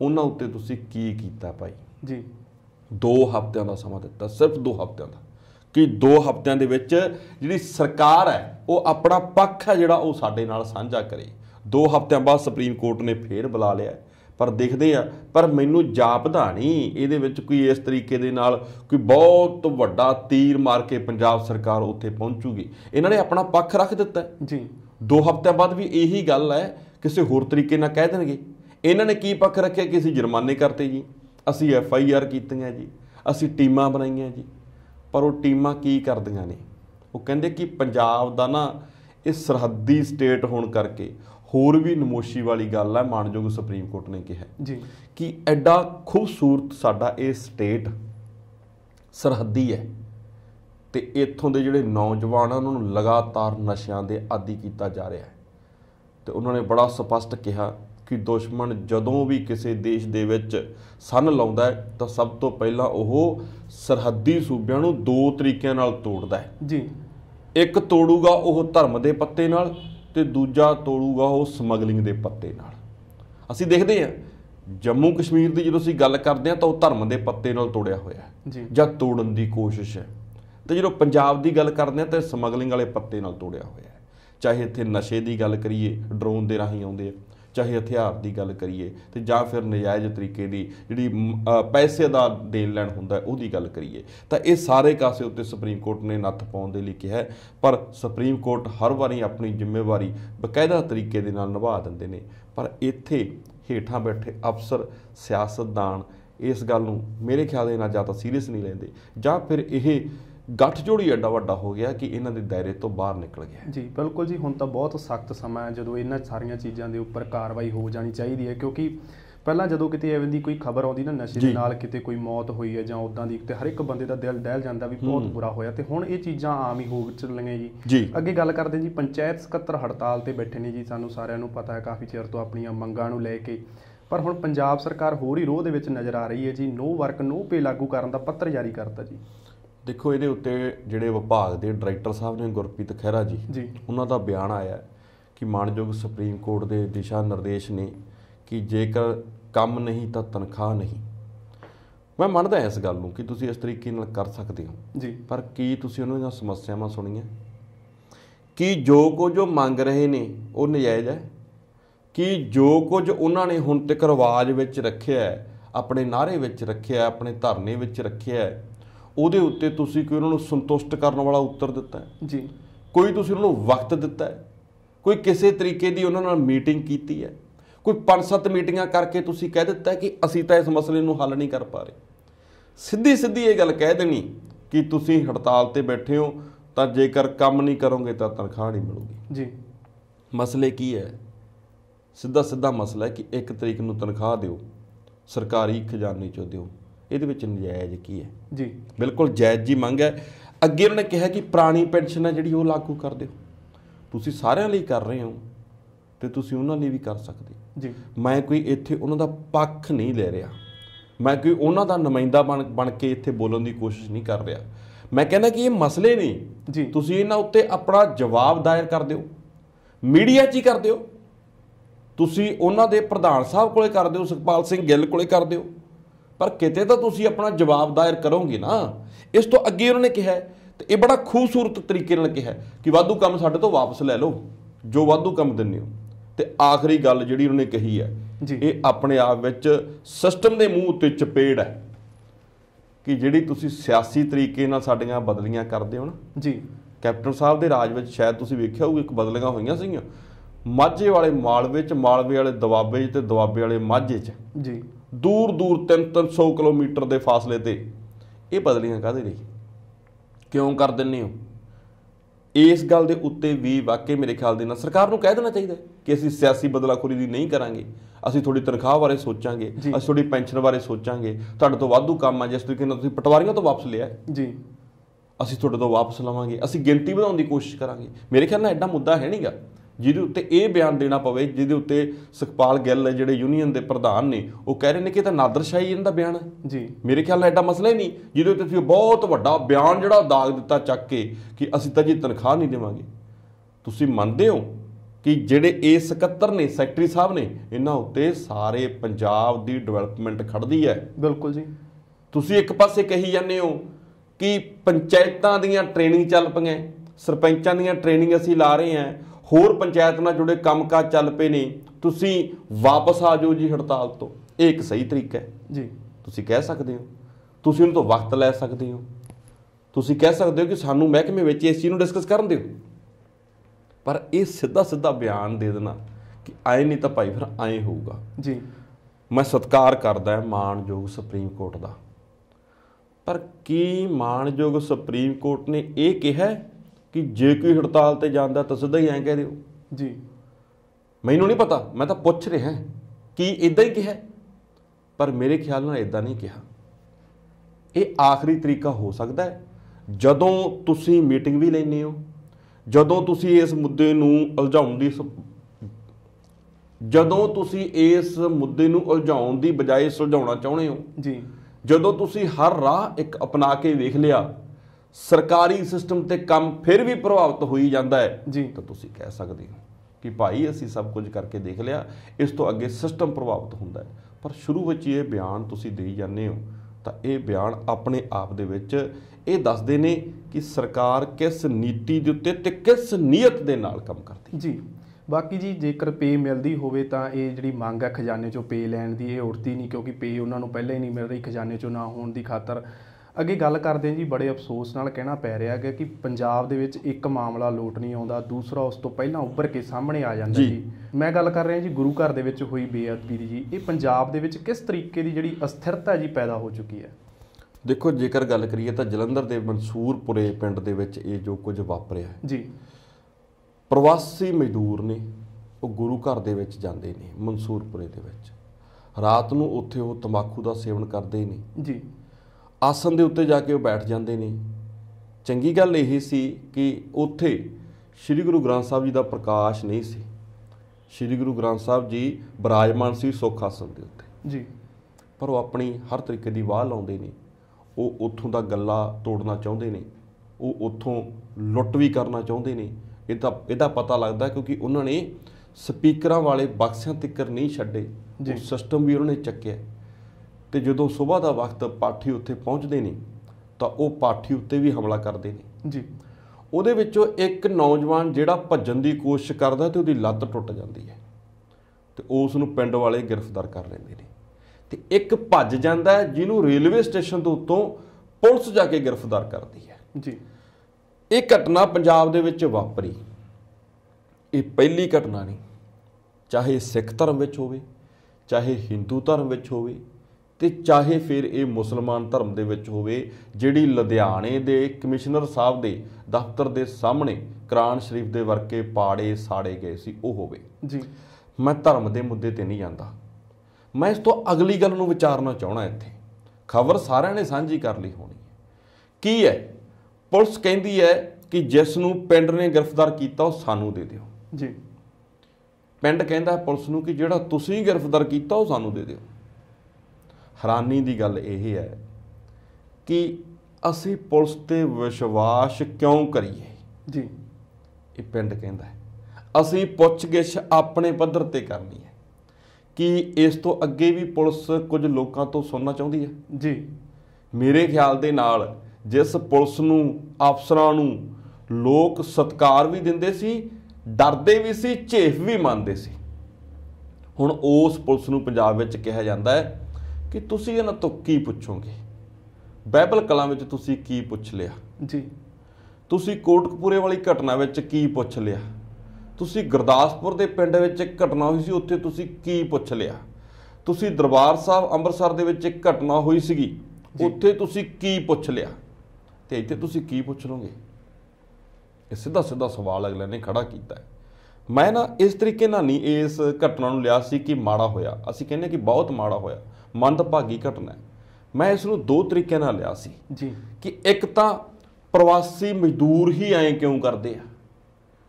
ਉਹਨਾਂ ਉੱਤੇ ਤੁਸੀਂ ਕੀ ਕੀਤਾ ਭਾਈ ਜੀ 2 ਹਫ਼ਤਿਆਂ ਦਾ ਸਮਾਂ ਦਿੱਤਾ ਸਿਰਫ 2 ਹਫ਼ਤਿਆਂ ਦਾ ਕਿ 2 ਹਫ਼ਤਿਆਂ ਦੇ ਵਿੱਚ ਜਿਹੜੀ ਸਰਕਾਰ ਹੈ ਉਹ ਆਪਣਾ ਪੱਖ ਹੈ ਜਿਹੜਾ ਉਹ ਸਾਡੇ ਨਾਲ ਸਾਂਝਾ ਕਰੇ 2 ਹਫ਼ਤਿਆਂ ਬਾਅਦ ਸੁਪਰੀਮ ਕੋਰਟ ਨੇ ਫੇਰ ਬੁਲਾ ਲਿਆ ਪਰ ਦੇਖਦੇ ਆ ਪਰ ਮੈਨੂੰ ਜਾਪਦਾ ਨਹੀਂ ਇਹਦੇ ਵਿੱਚ ਕੋਈ ਇਸ ਤਰੀਕੇ ਦੇ ਨਾਲ ਕੋਈ ਬਹੁਤ ਵੱਡਾ ਤੀਰ ਮਾਰ ਕੇ ਪੰਜਾਬ ਸਰਕਾਰ ਉੱਥੇ ਪਹੁੰਚੂਗੀ ਇਹਨਾਂ ਨੇ ਆਪਣਾ ਪੱਖ ਰੱਖ ਦਿੱਤਾ ਜੀ 2 ਹਫ਼ਤਿਆਂ ਬਾਅਦ ਵੀ ਇਹੀ ਗੱਲ ਹੈ ਕਿਸੇ ਹੋਰ ਤਰੀਕੇ ਨਾਲ ਕਹਿ ਦੇਣਗੇ ਇਹਨਾਂ ਨੇ ਕੀ ਪੱਖ ਰੱਖਿਆ ਕਿ ਅਸੀਂ ਜੁਰਮਾਨੇ ਕਰਤੇ ਜੀ ਅਸੀਂ ਐਫ ਆਈ ਆਰ ਕੀਤੀਆਂ ਜੀ ਅਸੀਂ ਟੀਮਾਂ ਬਣਾਈਆਂ ਜੀ ਪਰ ਉਹ ਟੀਮਾਂ ਕੀ ਕਰਦੀਆਂ ਨੇ ਉਹ ਕਹਿੰਦੇ ਕਿ ਪੰਜਾਬ ਦਾ ਨਾ ਇਹ ਸਰਹੱਦੀ ਸਟੇਟ ਹੋਣ ਕਰਕੇ ਹੋਰ ਵੀ ਨਮੋਸ਼ੀ ਵਾਲੀ ਗੱਲ ਹੈ ਮਾਨਯੋਗ ਸੁਪਰੀਮ ਕੋਰਟ ਨੇ ਕਿਹਾ ਜੀ ਕਿ ਐਡਾ ਖੂਬਸੂਰਤ ਸਾਡਾ ਇਹ ਸਟੇਟ ਸਰਹੱਦੀ ਹੈ ਤੇ ਇੱਥੋਂ ਦੇ ਜਿਹੜੇ ਨੌਜਵਾਨ ਉਹਨਾਂ ਨੂੰ ਲਗਾਤਾਰ ਨਸ਼ਿਆਂ ਦੇ ਆਦੀ ਕੀਤਾ ਜਾ ਰਿਹਾ ਹੈ ਤੇ ਉਹਨਾਂ ਨੇ ਬੜਾ ਸਪਸ਼ਟ ਕਿਹਾ ਕਿ ਦੁਸ਼ਮਣ ਜਦੋਂ ਵੀ ਕਿਸੇ ਦੇਸ਼ ਦੇ ਵਿੱਚ ਸੰਨ ਲਾਉਂਦਾ ਹੈ ਤਾਂ ਸਭ ਤੋਂ ਪਹਿਲਾਂ ਉਹ ਸਰਹੱਦੀ ਸੂਬਿਆਂ ਨੂੰ ਦੋ ਤਰੀਕਿਆਂ ਨਾਲ ਤੋੜਦਾ ਹੈ ਜੀ ਇੱਕ ਤੋੜੂਗਾ ਉਹ ਧਰਮ ਦੇ ਪੱਤੇ ਨਾਲ ਤੇ ਦੂਜਾ ਤੋੜੂਗਾ ਉਹ ਸਮਗਲਿੰਗ ਦੇ ਪੱਤੇ ਨਾਲ ਅਸੀਂ ਦੇਖਦੇ ਹਾਂ ਜੰਮੂ ਕਸ਼ਮੀਰ ਦੀ ਜਦੋਂ ਅਸੀਂ ਗੱਲ ਕਰਦੇ ਹਾਂ ਤਾਂ ਉਹ ਧਰਮ ਦੇ ਪੱਤੇ ਨਾਲ ਤੋੜਿਆ ਹੋਇਆ ਹੈ ਜਾਂ ਤੋੜਨ ਦੀ ਕੋਸ਼ਿਸ਼ ਹੈ ਤੇ ਜਦੋਂ ਪੰਜਾਬ ਦੀ ਗੱਲ ਕਰਦੇ ਹਾਂ ਤਾਂ ਸਮਗਲਿੰਗ ਵਾਲੇ ਪੱਤੇ ਨਾਲ ਤੋੜਿਆ ਹੋਇਆ ਹੈ ਚਾਹੇ ਇੱਥੇ ਨਸ਼ੇ ਦੀ ਗੱਲ ਕਰੀਏ ਡਰੋਨ ਦੇ ਰਾਹੀਂ ਆਉਂਦੇ ਆ ਚਾਹੇ ਹਥਿਆਰ ਦੀ ਗੱਲ ਕਰੀਏ ਤੇ ਜਾਂ ਫਿਰ ਨਜਾਇਜ਼ ਤਰੀਕੇ ਦੀ ਜਿਹੜੀ ਪੈਸੇ ਦਾ ਦੇਣ ਲੈਣ ਹੁੰਦਾ ਉਹਦੀ ਗੱਲ ਕਰੀਏ ਤਾਂ ਇਹ ਸਾਰੇ ਕਾਸੇ ਉੱਤੇ ਸੁਪਰੀਮ ਕੋਰਟ ਨੇ ਨੱਥ ਪਾਉਣ ਦੇ ਲਈ ਕਿਹਾ ਪਰ ਸੁਪਰੀਮ ਕੋਰਟ ਹਰ ਵਾਰੀ ਆਪਣੀ ਜ਼ਿੰਮੇਵਾਰੀ ਬਕਾਇਦਾ ਤਰੀਕੇ ਦੇ ਨਾਲ ਨਿਭਾ ਦਿੰਦੇ ਨੇ ਪਰ ਇੱਥੇ ਹੇਠਾਂ ਬੈਠੇ ਅਫਸਰ ਸਿਆਸਤਦਾਨ ਇਸ ਗੱਲ ਨੂੰ ਮੇਰੇ ਖਿਆਲ ਦੇ ਨਾਲ ਜਾਂ ਤਾਂ ਸੀਰੀਅਸ ਨਹੀਂ ਲੈਂਦੇ ਜਾਂ ਫਿਰ ਇਹ ਹੀ ਐਡਾ ਵੱਡਾ ਹੋ ਗਿਆ ਕਿ ਇਹਨਾਂ ਦੇ ਦਾਇਰੇ ਤੋਂ ਬਾਹਰ ਨਿਕਲ ਗਿਆ ਜੀ ਬਿਲਕੁਲ ਜੀ ਹੁਣ ਤਾਂ ਬਹੁਤ ਸਖਤ ਸਮਾਂ ਹੈ ਜਦੋਂ ਇਹਨਾਂ ਸਾਰੀਆਂ ਚੀਜ਼ਾਂ ਦੇ ਉੱਪਰ ਕਾਰਵਾਈ ਹੋ ਜਾਣੀ ਚਾਹੀਦੀ ਹੈ ਕਿਉਂਕਿ ਪਹਿਲਾਂ ਜਦੋਂ ਕਿਤੇ ਐਵੇਂ ਦੀ ਕੋਈ ਖਬਰ ਆਉਂਦੀ ਨਾ ਨਸ਼ੇ ਦੇ ਨਾਲ ਕਿਤੇ ਕੋਈ ਮੌਤ ਹੋਈ ਹੈ ਜਾਂ ਉਦਾਂ ਦੀ ਤੇ ਹਰ ਇੱਕ ਬੰਦੇ ਦਾ ਦਿਲ ਡਹਿਲ ਜਾਂਦਾ ਵੀ ਬਹੁਤ ਬੁਰਾ ਹੋਇਆ ਤੇ ਹੁਣ ਇਹ ਚੀਜ਼ਾਂ ਆਮ ਹੀ ਹੋ ਚੱਲੀਆਂ ਜੀ ਅੱਗੇ ਗੱਲ ਕਰਦੇ ਜੀ ਪੰਚਾਇਤ ਸਕੱਤਰ ਹੜਤਾਲ ਤੇ ਬੈਠੇ ਨੇ ਜੀ ਸਾਨੂੰ ਸਾਰਿਆਂ ਨੂੰ ਪਤਾ ਹੈ ਕਾਫੀ ਚਿਰ ਤੋਂ ਆਪਣੀਆਂ ਮੰਗਾਂ ਨੂੰ ਲੈ ਕੇ ਪਰ ਹੁਣ ਪੰਜਾਬ ਸਰਕਾਰ ਹੋਰ ਹੀ ਰੋਹ ਦੇ ਵਿੱਚ ਨਜ਼ਰ ਆ ਰਹੀ ਹੈ ਜੀ ਨੋ ਵਰਕ ਨੋ ਪੇ ਲਾਗੂ ਕਰਨ ਦਾ ਪੱਤਰ ਜਾਰੀ ਕਰਤਾ ਜੀ ਦੇਖੋ ਇਹਦੇ ਉੱਤੇ ਜਿਹੜੇ ਵਿਭਾਗ ਦੇ ਡਾਇਰੈਕਟਰ ਸਾਹਿਬ ਨੇ ਗੁਰਪ੍ਰੀਤ ਖਹਿਰਾ ਜੀ ਜੀ ਉਹਨਾਂ ਦਾ ਬਿਆਨ ਆਇਆ ਕਿ ਮਾਨਯੋਗ ਸੁਪਰੀਮ ਕੋਰਟ ਦੇ ਦਿਸ਼ਾ ਨਿਰਦੇਸ਼ ਨੇ ਕਿ ਜੇਕਰ ਕੰਮ ਨਹੀਂ ਤਾਂ ਤਨਖਾਹ ਨਹੀਂ ਮੈਂ ਮੰਨਦਾ ਇਸ ਗੱਲ ਨੂੰ ਕਿ ਤੁਸੀਂ ਇਸ ਤਰੀਕੇ ਨਾਲ ਕਰ ਸਕਦੇ ਹੋ ਜੀ ਪਰ ਕੀ ਤੁਸੀਂ ਉਹਨਾਂ ਦੀਆਂ ਸਮੱਸਿਆਵਾਂ ਸੁਣੀਆਂ ਕੀ ਜੋ ਕੁਝ ਜੋ ਮੰਗ ਰਹੇ ਨੇ ਉਹ ਨਜਾਇਜ਼ ਹੈ ਕਿ ਜੋ ਕੁਝ ਉਹਨਾਂ ਨੇ ਹੁਣ ਤੱਕ ਰਵਾਜ ਵਿੱਚ ਰੱਖਿਆ ਹੈ ਆਪਣੇ ਨਾਰੇ ਵਿੱਚ ਰੱਖਿਆ ਆਪਣੇ ਧਰਨੇ ਵਿੱਚ ਰੱਖਿਆ ਹੈ ਉਹਦੇ ਉੱਤੇ ਤੁਸੀਂ ਕੋਈ ਉਹਨਾਂ ਨੂੰ ਸੰਤੁਸ਼ਟ ਕਰਨ ਵਾਲਾ ਉੱਤਰ ਦਿੱਤਾ ਹੈ ਜੀ ਕੋਈ ਤੁਸੀਂ ਉਹਨਾਂ ਨੂੰ ਵਕਤ ਦਿੱਤਾ ਹੈ ਕੋਈ ਕਿਸੇ ਤਰੀਕੇ ਦੀ ਉਹਨਾਂ ਨਾਲ ਮੀਟਿੰਗ ਕੀਤੀ ਹੈ ਕੋਈ ਪੰਜ ਸੱਤ ਮੀਟਿੰਗਾਂ ਕਰਕੇ ਤੁਸੀਂ ਕਹਿ ਦਿੱਤਾ ਕਿ ਅਸੀਂ ਤਾਂ ਇਸ ਮਸਲੇ ਨੂੰ ਹੱਲ ਨਹੀਂ ਕਰ ਪਾ ਰਹੇ ਸਿੱਧੀ ਸਿੱਧੀ ਇਹ ਗੱਲ ਕਹਿ ਦੇਣੀ ਕਿ ਤੁਸੀਂ ਹੜਤਾਲ ਤੇ ਬੈਠੇ ਹੋ ਤਾਂ ਜੇਕਰ ਕੰਮ ਨਹੀਂ ਕਰੋਗੇ ਤਾਂ ਤਨਖਾਹ ਨਹੀਂ ਮਿਲੂਗੀ ਜੀ ਮਸਲੇ ਕੀ ਹੈ ਸਿੱਧਾ ਸਿੱਧਾ ਮਸਲਾ ਹੈ ਕਿ ਇੱਕ ਤਰੀਕ ਨੂੰ ਤਨਖਾਹ ਦਿਓ ਸਰਕਾਰੀ ਖਜ਼ਾਨੇ ਚੋਂ ਦਿਓ ਇਹਦੇ ਵਿੱਚ ਨਜਾਇਜ਼ ਕੀ ਹੈ ਜੀ ਬਿਲਕੁਲ ਜਾਇਜ਼ ਜੀ ਮੰਗ ਹੈ ਅੱਗੇ ਉਹਨੇ ਕਿਹਾ ਕਿ ਪ੍ਰਾਣੀ ਪੈਨਸ਼ਨ ਹੈ ਜਿਹੜੀ ਉਹ ਲਾਗੂ ਕਰ ਦਿਓ ਤੁਸੀਂ ਸਾਰਿਆਂ ਲਈ ਕਰ ਰਹੇ ਹੋ ਤੇ ਤੁਸੀਂ ਉਹਨਾਂ ਲਈ ਵੀ ਕਰ ਸਕਦੇ ਜੀ ਮੈਂ ਕੋਈ ਇੱਥੇ ਉਹਨਾਂ ਦਾ ਪੱਖ ਨਹੀਂ ਲੈ ਰਿਹਾ ਮੈਂ ਕੋਈ ਉਹਨਾਂ ਦਾ ਨੁਮਾਇੰਦਾ ਬਣ ਬਣ ਕੇ ਇੱਥੇ ਬੋਲਣ ਦੀ ਕੋਸ਼ਿਸ਼ ਨਹੀਂ ਕਰ ਰਿਹਾ ਮੈਂ ਕਹਿੰਦਾ ਕਿ ਇਹ ਮਸਲੇ ਨਹੀਂ ਜੀ ਤੁਸੀਂ ਇਹਨਾਂ ਉੱਤੇ ਆਪਣਾ ਜਵਾਬ ਦਾਇਰ ਕਰ ਦਿਓ ਮੀਡੀਆ 'ਚ ਹੀ ਕਰ ਦਿਓ ਤੁਸੀਂ ਉਹਨਾਂ ਦੇ ਪ੍ਰਧਾਨ ਸਾਹਿਬ ਕੋਲੇ ਕਰ ਦਿਓ ਸੁਖਪਾਲ ਸਿੰਘ ਗਿੱਲ ਕੋਲੇ ਕਰ ਦਿਓ ਪਰ ਕਿਤੇ ਤਾਂ ਤੁਸੀਂ ਆਪਣਾ ਜਵਾਬ ਦਾਇਰ ਕਰੋਗੇ ਨਾ ਇਸ ਤੋਂ ਅੱਗੇ ਉਹਨਾਂ ਨੇ ਕਿਹਾ ਤੇ ਇਹ ਬੜਾ ਖੂਬਸੂਰਤ ਤਰੀਕੇ ਨਾਲ ਕਿਹਾ ਕਿ ਵਾਧੂ ਕੰਮ ਸਾਡੇ ਤੋਂ ਵਾਪਸ ਲੈ ਲਓ ਜੋ ਵਾਧੂ ਕੰਮ ਦਿੰਨੇ ਹੋ ਤੇ ਆਖਰੀ ਗੱਲ ਜਿਹੜੀ ਉਹਨਾਂ ਨੇ ਕਹੀ ਹੈ ਇਹ ਆਪਣੇ ਆਪ ਵਿੱਚ ਸਿਸਟਮ ਦੇ ਮੂੰਹ ਉੱਤੇ ਚਪੇੜ ਹੈ ਕਿ ਜਿਹੜੀ ਤੁਸੀਂ ਸਿਆਸੀ ਤਰੀਕੇ ਨਾਲ ਸਾਡੀਆਂ ਬਦਲੀਆਂ ਕਰਦੇ ਹੋ ਨਾ ਜੀ ਕੈਪਟਨ ਸਾਹਿਬ ਦੇ ਰਾਜ ਵਿੱਚ ਸ਼ਾਇਦ ਤੁਸੀਂ ਵੇਖਿਆ ਹੋਊ ਇੱਕ ਬਦਲੀਆਂ ਹੋਈਆਂ ਸੀਗੀਆਂ ਮਾਝੇ ਵਾਲੇ ਮਾਲਵੇ ਚ ਮਾਲਵੇ ਵਾਲੇ ਦਵਾਬੇ ਤੇ ਦਵਾਬੇ ਵਾਲੇ ਮਾਝੇ ਚ ਜੀ ਦੂਰ ਦੂਰ 3-300 ਕਿਲੋਮੀਟਰ ਦੇ ਫਾਸਲੇ ਤੇ ਇਹ ਬਦਲੀਆਂ ਕਾਦੇ ਲਈ ਕਿਉਂ ਕਰ ਦਿੰਨੇ ਹੋ ਇਸ ਗੱਲ ਦੇ ਉੱਤੇ ਵੀ ਵਾਕਈ ਮੇਰੇ ਖਿਆਲ ਦੇ ਨਾਲ ਸਰਕਾਰ ਨੂੰ ਕਹਿ ਦੇਣਾ ਚਾਹੀਦਾ ਕਿ ਅਸੀਂ ਸਿਆਸੀ ਬਦਲਾਖੋਰੀ ਦੀ ਨਹੀਂ ਕਰਾਂਗੇ ਅਸੀਂ ਤੁਹਾਡੀ ਤਨਖਾਹ ਬਾਰੇ ਸੋਚਾਂਗੇ ਅਸੀਂ ਤੁਹਾਡੀ ਪੈਨਸ਼ਨ ਬਾਰੇ ਸੋਚਾਂਗੇ ਤੁਹਾਡੇ ਤੋਂ ਵਾਧੂ ਕੰਮ ਆ ਜਿਸ ਤਰੀਕੇ ਨਾਲ ਤੁਸੀਂ ਪਟਵਾਰੀਆਂ ਤੋਂ ਵਾਪਸ ਲਿਆ ਜੀ ਅਸੀਂ ਤੁਹਾਡੇ ਤੋਂ ਵਾਪਸ ਲਵਾਂਗੇ ਅਸੀਂ ਗਿਣਤੀ ਵਧਾਉਣ ਦੀ ਕੋਸ਼ਿਸ਼ ਕਰਾਂਗੇ ਮੇਰੇ ਖਿਆਲ ਨਾਲ ਐਡਾ ਮੁੱਦਾ ਹੈ ਨਹੀਂਗਾ ਜਿਹਦੇ ਉੱਤੇ ਇਹ ਬਿਆਨ ਦੇਣਾ ਪਵੇ ਜਿਹਦੇ ਉੱਤੇ ਸੁਖਪਾਲ ਗਿੱਲ ਜਿਹੜੇ ਯੂਨੀਅਨ ਦੇ ਪ੍ਰਧਾਨ ਨੇ ਉਹ ਕਹਿ ਰਹੇ ਨੇ ਕਿ ਇਹ ਤਾਂ ਨਾਦਰਸ਼ਾਹੀ ਇਹਨਾਂ ਦਾ ਬਿਆਨ ਹੈ ਜੀ ਮੇਰੇ ਖਿਆਲ ਨਾਲ ਐਡਾ ਮਸਲਾ ਹੀ ਨਹੀਂ ਜਿਹਦੇ ਉੱਤੇ ਤੁਸੀਂ ਬਹੁਤ ਵੱਡਾ ਬਿਆਨ ਜਿਹੜਾ ਦਾਗ ਦਿੱਤਾ ਚੱਕ ਕੇ ਕਿ ਅਸੀਂ ਤਾਂ ਜੀ ਤਨਖਾਹ ਨਹੀਂ ਦੇਵਾਂਗੇ ਤੁਸੀਂ ਮੰਨਦੇ ਹੋ ਕਿ ਜਿਹੜੇ ਇਹ ਸਕੱਤਰ ਨੇ ਸੈਕਟਰੀ ਸਾਹਿਬ ਨੇ ਇਹਨਾਂ ਉੱਤੇ ਸਾਰੇ ਪੰਜਾਬ ਦੀ ਡਿਵੈਲਪਮੈਂਟ ਖੜਦੀ ਹੈ ਬਿਲਕੁਲ ਜੀ ਤੁਸੀਂ ਇੱਕ ਪਾਸੇ ਕਹੀ ਜਾਂਦੇ ਹੋ ਕਿ ਪੰਚਾਇਤਾਂ ਦੀਆਂ ਟ੍ਰੇਨਿੰਗ ਚੱਲ ਪਈਆਂ ਸਰਪੰਚਾਂ ਦੀਆਂ ਟ੍ਰੇਨਿੰਗ ਅਸੀਂ ਲਾ ਰਹੇ ਹਾਂ ਹੋਰ ਪੰਚਾਇਤ ਨਾਲ ਜੁੜੇ ਕੰਮਕਾਜ ਚੱਲ ਪਏ ਨੇ ਤੁਸੀਂ ਵਾਪਸ ਆ ਜਾਓ ਜੀ ਹੜਤਾਲ ਤੋਂ ਇਹ ਇੱਕ ਸਹੀ ਤਰੀਕਾ ਹੈ ਜੀ ਤੁਸੀਂ ਕਹਿ ਸਕਦੇ ਹੋ ਤੁਸੀਂ ਉਹਨਾਂ ਤੋਂ ਵਕਤ ਲੈ ਸਕਦੇ ਹੋ ਤੁਸੀਂ ਕਹਿ ਸਕਦੇ ਹੋ ਕਿ ਸਾਨੂੰ ਮਹਿਕਮੇ ਵਿੱਚ ਇਸ ਚੀਜ਼ ਨੂੰ ਡਿਸਕਸ ਕਰਨ ਦਿਓ ਪਰ ਇਹ ਸਿੱਧਾ ਸਿੱਧਾ ਬਿਆਨ ਦੇ ਦੇਣਾ ਕਿ ਆਏ ਨਹੀਂ ਤਾਂ ਭਾਈ ਫਿਰ ਆਏ ਹੋਊਗਾ ਜੀ ਮੈਂ ਸਤਿਕਾਰ ਕਰਦਾ ਹਾਂ ਮਾਨਯੋਗ ਸੁਪਰੀਮ ਕੋਰਟ ਦਾ ਪਰ ਕੀ ਮਾਨਯੋਗ ਸੁਪਰੀਮ ਕੋਰਟ ਨੇ ਇਹ ਕਿਹਾ ਕਿ ਜੇ ਕੋਈ ਹੜਤਾਲ ਤੇ ਜਾਂਦਾ ਤਾਂ ਸਿੱਧਾ ਹੀ ਐਂ ਕਹਿ ਦਿਓ ਜੀ ਮੈਨੂੰ ਨਹੀਂ ਪਤਾ ਮੈਂ ਤਾਂ ਪੁੱਛ ਰਿਹਾ ਕਿ ਇਦਾਂ ਹੀ ਕਿਹਾ ਪਰ ਮੇਰੇ ਖਿਆਲ ਨਾਲ ਇਦਾਂ ਨਹੀਂ ਕਿਹਾ ਇਹ ਆਖਰੀ ਤਰੀਕਾ ਹੋ ਸਕਦਾ ਹੈ ਜਦੋਂ ਤੁਸੀਂ ਮੀਟਿੰਗ ਵੀ ਲੈਂਦੇ ਹੋ ਜਦੋਂ ਤੁਸੀਂ ਇਸ ਮੁੱਦੇ ਨੂੰ ਉਲਝਾਉਣ ਦੀ ਜਦੋਂ ਤੁਸੀਂ ਇਸ ਮੁੱਦੇ ਨੂੰ ਉਲਝਾਉਣ ਦੀ ਬਜਾਏ ਸੁਲਝਾਉਣਾ ਚਾਹੁੰਦੇ ਹੋ ਜੀ ਜਦੋਂ ਤੁਸੀਂ ਹਰ ਰਾਹ ਇੱਕ ਅਪਣਾ ਕੇ ਵੇਖ ਲਿਆ ਸਰਕਾਰੀ ਸਿਸਟਮ ਤੇ ਕੰਮ ਫਿਰ ਵੀ ਪ੍ਰਭਾਵਿਤ ਹੋਈ ਜਾਂਦਾ ਹੈ ਜੀ ਤਾਂ ਤੁਸੀਂ ਕਹਿ ਸਕਦੇ ਹੋ ਕਿ ਭਾਈ ਅਸੀਂ ਸਭ ਕੁਝ ਕਰਕੇ ਦੇਖ ਲਿਆ ਇਸ ਤੋਂ ਅੱਗੇ ਸਿਸਟਮ ਪ੍ਰਭਾਵਿਤ ਹੁੰਦਾ ਹੈ ਪਰ ਸ਼ੁਰੂ ਵਿੱਚ ਇਹ ਬਿਆਨ ਤੁਸੀਂ ਦੇਈ ਜਾਂਦੇ ਹੋ ਤਾਂ ਇਹ ਬਿਆਨ ਆਪਣੇ ਆਪ ਦੇ ਵਿੱਚ ਇਹ ਦੱਸਦੇ ਨੇ ਕਿ ਸਰਕਾਰ ਕਿਸ ਨੀਤੀ ਦੇ ਉੱਤੇ ਤੇ ਕਿਸ ਨੀਅਤ ਦੇ ਨਾਲ ਕੰਮ ਕਰਦੀ ਜੀ ਬਾਕੀ ਜੀ ਜੇਕਰ ਪੇ ਮਿਲਦੀ ਹੋਵੇ ਤਾਂ ਇਹ ਜਿਹੜੀ ਮੰਗ ਹੈ ਖਜ਼ਾਨੇ ਚੋਂ ਪੇ ਲੈਣ ਦੀ ਇਹ ਉੜਤੀ ਨਹੀਂ ਕਿਉਂਕਿ ਪੇ ਉਹਨਾਂ ਨੂੰ ਪਹਿਲਾਂ ਹੀ ਨਹੀਂ ਮਿਲ ਰਹੀ ਖਜ਼ਾਨੇ ਚੋਂ ਨਾ ਹੋਣ ਦੀ ਖਾਤਰ ਅੱਗੇ ਗੱਲ ਕਰਦੇ ਹਾਂ ਜੀ ਬੜੇ ਅਫਸੋਸ ਨਾਲ ਕਹਿਣਾ ਪੈ ਰਿਹਾ ਹੈ ਕਿ ਪੰਜਾਬ ਦੇ ਵਿੱਚ ਇੱਕ ਮਾਮਲਾ ਲੋਟ ਨਹੀਂ ਆਉਂਦਾ ਦੂਸਰਾ ਉਸ ਤੋਂ ਪਹਿਲਾਂ ਉੱਭਰ ਕੇ ਸਾਹਮਣੇ ਆ ਜਾਂਦਾ ਜੀ ਮੈਂ ਗੱਲ ਕਰ ਰਿਹਾ ਜੀ ਗੁਰੂ ਘਰ ਦੇ ਵਿੱਚ ਹੋਈ ਬੇਅਦਬੀ ਦੀ ਜੀ ਇਹ ਪੰਜਾਬ ਦੇ ਵਿੱਚ ਕਿਸ ਤਰੀਕੇ ਦੀ ਜਿਹੜੀ ਅਸਥਿਰਤਾ ਜੀ ਪੈਦਾ ਹੋ ਚੁੱਕੀ ਹੈ ਦੇਖੋ ਜੇਕਰ ਗੱਲ ਕਰੀਏ ਤਾਂ ਜਲੰਧਰ ਦੇ ਮਨਸੂਰਪੁਰੇ ਪਿੰਡ ਦੇ ਵਿੱਚ ਇਹ ਜੋ ਕੁਝ ਵਾਪਰਿਆ ਹੈ ਜੀ ਪ੍ਰਵਾਸੀ ਮਜ਼ਦੂਰ ਨੇ ਉਹ ਗੁਰੂ ਘਰ ਦੇ ਵਿੱਚ ਜਾਂਦੇ ਨੇ ਮਨਸੂਰਪੁਰੇ ਦੇ ਵਿੱਚ ਰਾਤ ਨੂੰ ਉੱਥੇ ਉਹ ਤੰਬਾਕੂ ਦਾ ਸੇਵਨ ਕਰਦੇ ਨੇ ਜੀ ਆਸਨ ਦੇ ਉੱਤੇ ਜਾ ਕੇ ਉਹ ਬੈਠ ਜਾਂਦੇ ਨੇ ਚੰਗੀ ਗੱਲ ਇਹ ਸੀ ਕਿ ਉੱਥੇ ਸ੍ਰੀ ਗੁਰੂ ਗ੍ਰੰਥ ਸਾਹਿਬ ਜੀ ਦਾ ਪ੍ਰਕਾਸ਼ ਨਹੀਂ ਸੀ ਸ੍ਰੀ ਗੁਰੂ ਗ੍ਰੰਥ ਸਾਹਿਬ ਜੀ ਬਰਾਜਮਾਨ ਸੀ ਸੁਖ ਆਸਨ ਦੇ ਉੱਤੇ ਜੀ ਪਰ ਉਹ ਆਪਣੀ ਹਰ ਤਰੀਕੇ ਦੀ ਵਾਹ ਲਾਉਂਦੇ ਨੇ ਉਹ ਉੱਥੋਂ ਦਾ ਗੱਲਾ ਤੋੜਨਾ ਚਾਹੁੰਦੇ ਨੇ ਉਹ ਉੱਥੋਂ ਲੁੱਟ ਵੀ ਕਰਨਾ ਚਾਹੁੰਦੇ ਨੇ ਇਹ ਤਾਂ ਇਹਦਾ ਪਤਾ ਲੱਗਦਾ ਕਿਉਂਕਿ ਉਹਨਾਂ ਨੇ ਸਪੀਕਰਾਂ ਵਾਲੇ ਬਕਸਿਆਂ ਤੱਕ ਨਹੀਂ ਛੱਡੇ ਉਹ ਸਿਸਟਮ ਵੀ ਉਹਨਾਂ ਨੇ ਚੱਕਿਆ ਤੇ ਜਦੋਂ ਸਵੇਰ ਦਾ ਵਕਤ ਪਾਠੀ ਉੱਥੇ ਪਹੁੰਚਦੇ ਨੇ ਤਾਂ ਉਹ ਪਾਠੀ ਉੱਤੇ ਵੀ ਹਮਲਾ ਕਰਦੇ ਨੇ ਜੀ ਉਹਦੇ ਵਿੱਚੋਂ ਇੱਕ ਨੌਜਵਾਨ ਜਿਹੜਾ ਭੱਜਣ ਦੀ ਕੋਸ਼ਿਸ਼ ਕਰਦਾ ਤੇ ਉਹਦੀ ਲੱਤ ਟੁੱਟ ਜਾਂਦੀ ਹੈ ਤੇ ਉਸ ਨੂੰ ਪਿੰਡ ਵਾਲੇ ਗ੍ਰਿਫਤਾਰ ਕਰ ਲੈਂਦੇ ਨੇ ਤੇ ਇੱਕ ਭੱਜ ਜਾਂਦਾ ਜਿਹਨੂੰ ਰੇਲਵੇ ਸਟੇਸ਼ਨ ਤੋਂ ਉੱਤੋਂ ਪੁਲਿਸ ਜਾ ਕੇ ਗ੍ਰਿਫਤਾਰ ਕਰਦੀ ਹੈ ਜੀ ਇਹ ਘਟਨਾ ਪੰਜਾਬ ਦੇ ਵਿੱਚ ਵਾਪਰੀ ਇਹ ਪਹਿਲੀ ਘਟਨਾ ਨਹੀਂ ਚਾਹੇ ਸਿੱਖ ਧਰਮ ਵਿੱਚ ਹੋਵੇ ਚਾਹੇ ਹਿੰਦੂ ਧਰਮ ਵਿੱਚ ਹੋਵੇ ਤੇ ਚਾਹੇ ਫਿਰ ਇਹ ਮੁਸਲਮਾਨ ਧਰਮ ਦੇ ਵਿੱਚ ਹੋਵੇ ਜਿਹੜੀ ਲੁਧਿਆਣੇ ਦੇ ਕਮਿਸ਼ਨਰ ਸਾਹਿਬ ਦੇ ਦਫ਼ਤਰ ਦੇ ਸਾਹਮਣੇ ਕੁਰਾਨ ਸ਼ਰੀਫ ਦੇ ਵਰਕੇ ਪਾੜੇ ਸਾੜੇ ਗਏ ਸੀ ਉਹ ਹੋਵੇ ਜੀ ਮੈਂ ਧਰਮ ਦੇ ਮੁੱਦੇ ਤੇ ਨਹੀਂ ਜਾਂਦਾ ਮੈਂ ਇਸ ਤੋਂ ਅਗਲੀ ਗੱਲ ਨੂੰ ਵਿਚਾਰਨਾ ਚਾਹਣਾ ਇੱਥੇ ਖਬਰ ਸਾਰਿਆਂ ਨੇ ਸਾਂਝੀ ਕਰ ਲਈ ਹੋਣੀ ਹੈ ਕੀ ਹੈ ਪੁਲਿਸ ਕਹਿੰਦੀ ਹੈ ਕਿ ਜਿਸ ਨੂੰ ਪਿੰਡ ਨੇ ਗ੍ਰਿਫਤਾਰ ਕੀਤਾ ਉਹ ਸਾਨੂੰ ਦੇ ਦਿਓ ਜੀ ਪਿੰਡ ਕਹਿੰਦਾ ਪੁਲਿਸ ਨੂੰ ਕਿ ਜਿਹੜਾ ਤੁਸੀਂ ਗ੍ਰਿਫਤਾਰ ਕੀਤਾ ਉਹ ਸਾਨੂੰ ਦੇ ਦਿਓ ਹੈਰਾਨੀ ਦੀ ਗੱਲ ਇਹ ਹੈ ਕਿ ਅਸੀਂ ਪੁਲਿਸ ਤੇ ਵਿਸ਼ਵਾਸ ਕਿਉਂ ਕਰੀਏ ਜੀ ਇਹ ਪਿੰਡ ਕਹਿੰਦਾ ਹੈ ਅਸੀਂ ਪੁੱਛਗਿੱਛ ਆਪਣੇ ਪੱਧਰ ਤੇ ਕਰਨੀ ਹੈ ਕਿ ਇਸ ਤੋਂ ਅੱਗੇ ਵੀ ਪੁਲਿਸ ਕੁਝ ਲੋਕਾਂ ਤੋਂ ਸੁਣਨਾ ਚਾਹੁੰਦੀ ਹੈ ਜੀ ਮੇਰੇ ਖਿਆਲ ਦੇ ਨਾਲ ਜਿਸ ਪੁਲਿਸ ਨੂੰ ਅਫਸਰਾਂ ਨੂੰ ਲੋਕ ਸਤਕਾਰ ਵੀ ਦਿੰਦੇ ਸੀ ਡਰਦੇ ਵੀ ਸੀ ਝੇਫ ਵੀ ਮੰਨਦੇ ਸੀ ਹੁਣ ਉਸ ਪੁਲਿਸ ਨੂੰ ਪੰਜਾਬ ਵਿੱਚ ਕਿਹਾ ਜਾਂਦਾ ਹੈ ਕਿ ਤੁਸੀਂ ਇਹਨਾਂ ਤੋਂ ਕੀ ਪੁੱਛੋਗੇ ਬਾਈਬਲ ਕਲਾ ਵਿੱਚ ਤੁਸੀਂ ਕੀ ਪੁੱਛ ਲਿਆ ਜੀ ਤੁਸੀਂ ਕੋਟਕਪੂਰੇ ਵਾਲੀ ਘਟਨਾ ਵਿੱਚ ਕੀ ਪੁੱਛ ਲਿਆ ਤੁਸੀਂ ਗੁਰਦਾਸਪੁਰ ਦੇ ਪਿੰਡ ਵਿੱਚ ਇੱਕ ਘਟਨਾ ਹੋਈ ਸੀ ਉੱਥੇ ਤੁਸੀਂ ਕੀ ਪੁੱਛ ਲਿਆ ਤੁਸੀਂ ਦਰਬਾਰ ਸਾਹਿਬ ਅੰਮ੍ਰਿਤਸਰ ਦੇ ਵਿੱਚ ਇੱਕ ਘਟਨਾ ਹੋਈ ਸੀਗੀ ਉੱਥੇ ਤੁਸੀਂ ਕੀ ਪੁੱਛ ਲਿਆ ਤੇ ਇੱਥੇ ਤੁਸੀਂ ਕੀ ਪੁੱਛ ਲੋਗੇ ਇਹ ਸਿੱਧਾ ਸਿੱਧਾ ਸਵਾਲ ਅਗਲੇ ਨੇ ਖੜਾ ਕੀਤਾ ਹੈ ਮੈਂ ਨਾ ਇਸ ਤਰੀਕੇ ਨਾਲ ਨਹੀਂ ਇਸ ਘਟਨਾ ਨੂੰ ਲਿਆ ਸੀ ਕਿ ਮਾੜਾ ਹੋਇਆ ਅਸੀਂ ਕਹਿੰਦੇ ਕਿ ਬਹੁਤ ਮਾੜਾ ਹੋਇਆ ਮੰਦਭਾਗੀ ਘਟਨਾ ਹੈ ਮੈਂ ਇਸ ਨੂੰ ਦੋ ਤਰੀਕਿਆਂ ਨਾਲ ਲਿਆ ਸੀ ਜੀ ਕਿ ਇੱਕ ਤਾਂ ਪ੍ਰਵਾਸੀ ਮਜ਼ਦੂਰ ਹੀ ਐਂ ਕਿਉਂ ਕਰਦੇ ਆ